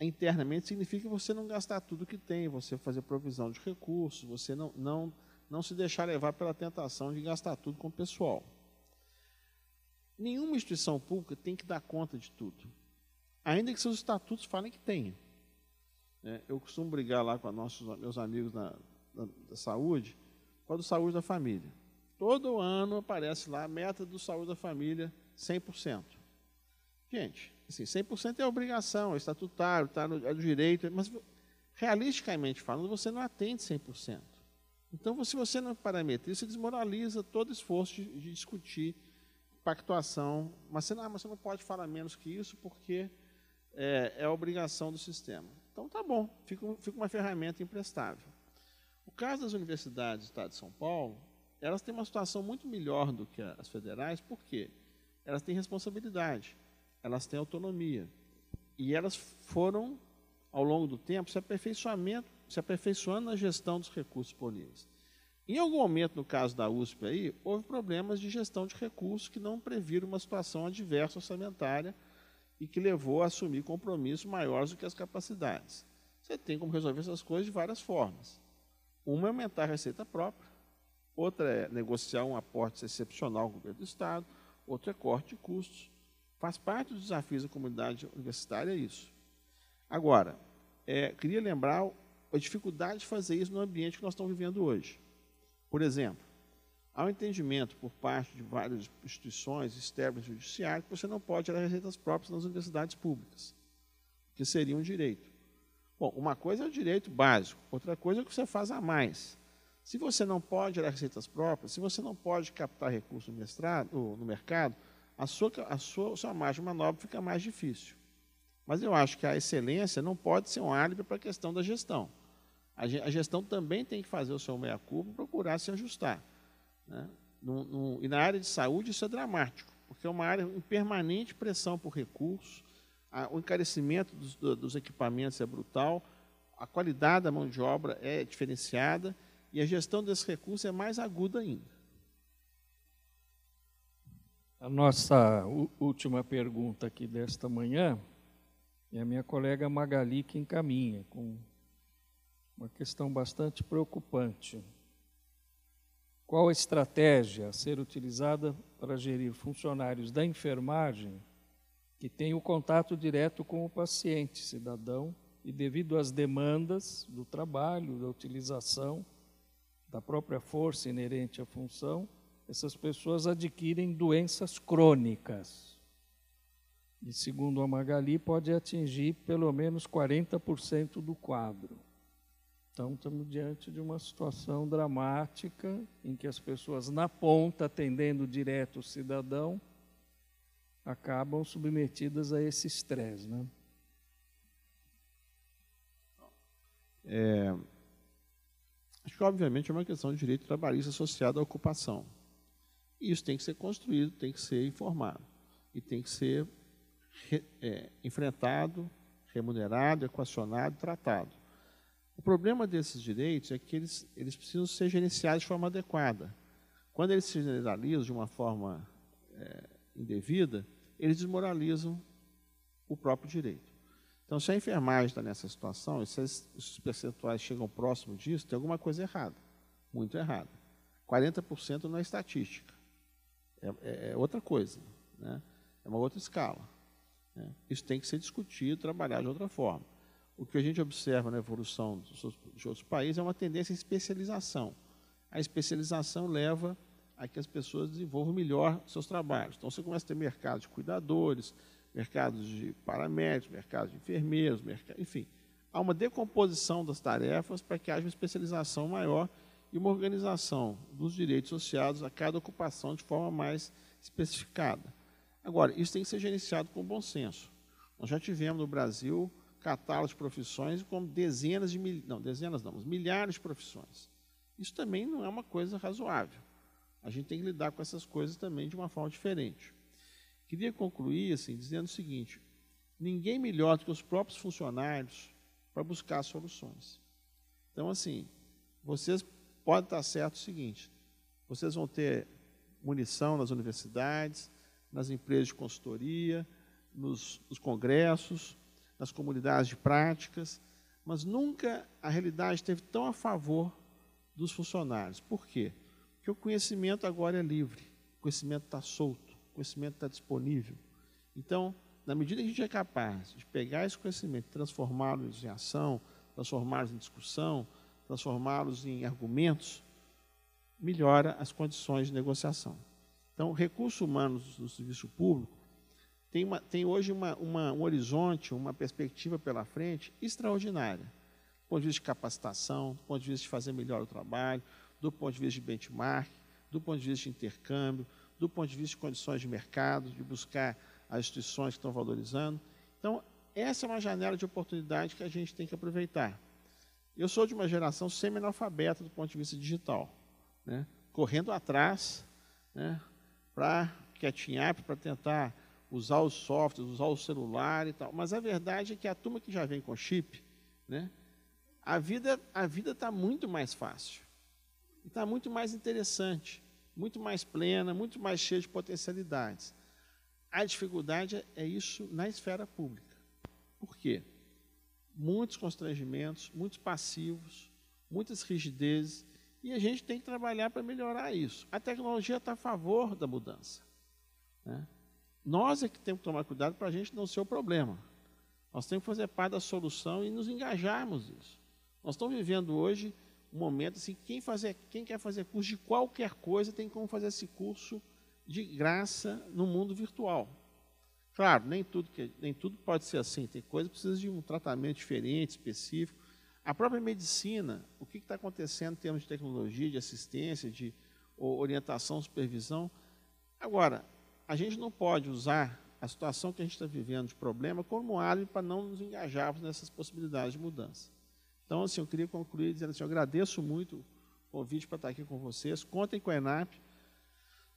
internamente significa você não gastar tudo que tem, você fazer provisão de recursos, você não, não, não se deixar levar pela tentação de gastar tudo com o pessoal. Nenhuma instituição pública tem que dar conta de tudo, ainda que seus estatutos falem que tem. Né? Eu costumo brigar lá com nossos, meus amigos na, na, da saúde, com a do saúde da família. Todo ano aparece lá a meta do saúde da família 100%. Gente, assim, 100% é obrigação, é estatutário, é no, é direito, mas realisticamente falando, você não atende 100%. Então, se você não parametriza, você desmoraliza todo esforço de, de discutir pactuação, mas você, não, mas você não pode falar menos que isso porque é, é obrigação do sistema. Então, tá bom, fica, fica uma ferramenta imprestável. O caso das universidades do Estado de São Paulo, elas têm uma situação muito melhor do que as federais, por quê? Porque elas têm responsabilidade, elas têm autonomia. E elas foram, ao longo do tempo, se, aperfeiçoamento, se aperfeiçoando na gestão dos recursos disponíveis. Em algum momento, no caso da USP, aí, houve problemas de gestão de recursos que não previram uma situação adversa orçamentária e que levou a assumir compromissos maiores do que as capacidades. Você tem como resolver essas coisas de várias formas. Uma é aumentar a receita própria, outra é negociar um aporte excepcional com o governo do Estado, outro é corte de custos. Faz parte dos desafios da comunidade universitária é isso. Agora, é, queria lembrar a dificuldade de fazer isso no ambiente que nós estamos vivendo hoje. Por exemplo, há um entendimento por parte de várias instituições, externas judiciárias que você não pode tirar receitas próprias nas universidades públicas, que seria um direito. Bom, uma coisa é o direito básico, outra coisa é o que você faz a mais. Se você não pode gerar receitas próprias, se você não pode captar recursos no, mestrado, no mercado, a sua, a sua, a sua margem de manobra fica mais difícil. Mas eu acho que a excelência não pode ser um álibi para a questão da gestão. A, a gestão também tem que fazer o seu meia-culpa e procurar se ajustar. Né? No, no, e na área de saúde isso é dramático, porque é uma área em permanente pressão por recursos, a, o encarecimento dos, dos equipamentos é brutal, a qualidade da mão de obra é diferenciada e a gestão desse recurso é mais aguda ainda. A nossa última pergunta aqui desta manhã é a minha colega Magali que encaminha com uma questão bastante preocupante. Qual a estratégia a ser utilizada para gerir funcionários da enfermagem que têm o contato direto com o paciente, cidadão, e devido às demandas do trabalho, da utilização, da própria força inerente à função, essas pessoas adquirem doenças crônicas. E segundo a Magali, pode atingir pelo menos 40% do quadro. Então, estamos diante de uma situação dramática em que as pessoas na ponta, atendendo direto o cidadão, acabam submetidas a esse estresse. Né? É, Acho que, obviamente, é uma questão de direito trabalhista associado à ocupação. E isso tem que ser construído, tem que ser informado e tem que ser re, é, enfrentado, remunerado, equacionado, tratado. O problema desses direitos é que eles, eles precisam ser gerenciados de forma adequada. Quando eles se generalizam de uma forma é, indevida, eles desmoralizam o próprio direito. Então, se a enfermagem está nessa situação, e se os percentuais chegam próximo disso, tem alguma coisa errada, muito errada. 40% não é estatística, é, é, é outra coisa, né? é uma outra escala. Né? Isso tem que ser discutido, trabalhado de outra forma. O que a gente observa na evolução de outros países é uma tendência à especialização. A especialização leva a que as pessoas desenvolvam melhor seus trabalhos. Então, você começa a ter mercado de cuidadores, mercados de paramédicos, mercados de enfermeiros, enfim. Há uma decomposição das tarefas para que haja uma especialização maior e uma organização dos direitos associados a cada ocupação de forma mais especificada. Agora, isso tem que ser gerenciado com bom senso. Nós já tivemos no Brasil catálogos de profissões com dezenas de mil... não, dezenas não, milhares de profissões. Isso também não é uma coisa razoável. A gente tem que lidar com essas coisas também de uma forma diferente. Queria concluir assim, dizendo o seguinte: ninguém melhor do que os próprios funcionários para buscar soluções. Então, assim, vocês podem estar certos o seguinte: vocês vão ter munição nas universidades, nas empresas de consultoria, nos, nos congressos, nas comunidades de práticas, mas nunca a realidade esteve tão a favor dos funcionários. Por quê? Porque o conhecimento agora é livre, o conhecimento está solto conhecimento está disponível. Então, na medida que a gente é capaz de pegar esse conhecimento, transformá-los em ação, transformá-los em discussão, transformá-los em argumentos, melhora as condições de negociação. Então, recursos humanos do serviço público tem, uma, tem hoje uma, uma, um horizonte, uma perspectiva pela frente extraordinária. Do ponto de vista de capacitação, do ponto de vista de fazer melhor o trabalho, do ponto de vista de benchmark, do ponto de vista de intercâmbio, do ponto de vista de condições de mercado, de buscar as instituições que estão valorizando. Então, essa é uma janela de oportunidade que a gente tem que aproveitar. Eu sou de uma geração semi-analfabeta do ponto de vista digital, né? correndo atrás né? para catching up, para tentar usar os softwares, usar o celular e tal. Mas a verdade é que a turma que já vem com chip, né? a vida a vida está muito mais fácil. Está muito mais interessante muito mais plena, muito mais cheia de potencialidades. A dificuldade é isso na esfera pública. Por quê? Muitos constrangimentos, muitos passivos, muitas rigidezes, e a gente tem que trabalhar para melhorar isso. A tecnologia está a favor da mudança. Né? Nós é que temos que tomar cuidado para a gente não ser o problema. Nós temos que fazer parte da solução e nos engajarmos nisso. Nós estamos vivendo hoje momento assim, quem fazer, quem quer fazer curso de qualquer coisa tem como fazer esse curso de graça no mundo virtual. Claro, nem tudo que nem tudo pode ser assim, tem coisa que precisa de um tratamento diferente, específico. A própria medicina, o que está acontecendo em termos de tecnologia, de assistência, de orientação, supervisão. Agora, a gente não pode usar a situação que a gente está vivendo de problema como árvore para não nos engajarmos nessas possibilidades de mudança. Então, assim, eu queria concluir dizendo assim, eu agradeço muito o convite para estar aqui com vocês. Contem com a ENAP.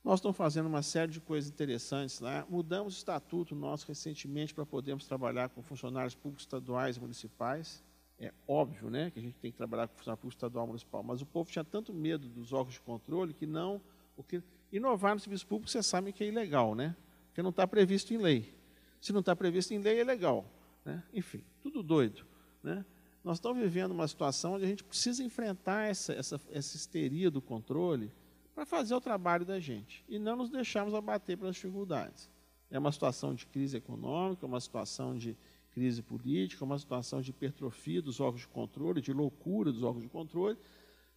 Nós estamos fazendo uma série de coisas interessantes lá. Né? Mudamos o estatuto nosso recentemente para podermos trabalhar com funcionários públicos estaduais e municipais. É óbvio né, que a gente tem que trabalhar com funcionário público estadual e municipal, mas o povo tinha tanto medo dos órgãos de controle que não. Porque inovar no serviço público, vocês sabem que é ilegal, né? Porque não está previsto em lei. Se não está previsto em lei, é legal. Né? Enfim, tudo doido. Né? Nós estamos vivendo uma situação onde a gente precisa enfrentar essa, essa, essa histeria do controle para fazer o trabalho da gente e não nos deixarmos abater pelas dificuldades. É uma situação de crise econômica, uma situação de crise política, uma situação de hipertrofia dos órgãos de controle, de loucura dos órgãos de controle,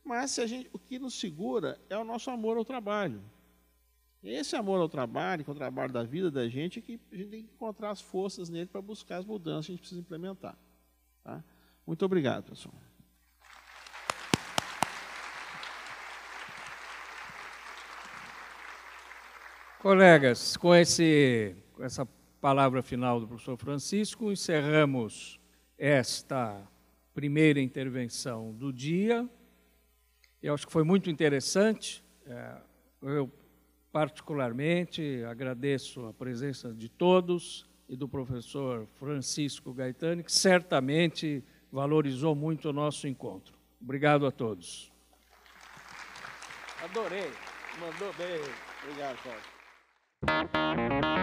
mas se a gente, o que nos segura é o nosso amor ao trabalho. Esse amor ao trabalho, que é o trabalho da vida da gente, é que a gente tem que encontrar as forças nele para buscar as mudanças que a gente precisa implementar. Tá? Muito obrigado, pessoal. Colegas, com, esse, com essa palavra final do professor Francisco, encerramos esta primeira intervenção do dia. Eu acho que foi muito interessante. É, eu, particularmente, agradeço a presença de todos e do professor Francisco Gaetani, que certamente valorizou muito o nosso encontro. Obrigado a todos. Adorei. Mandou bem. Obrigado, Paulo.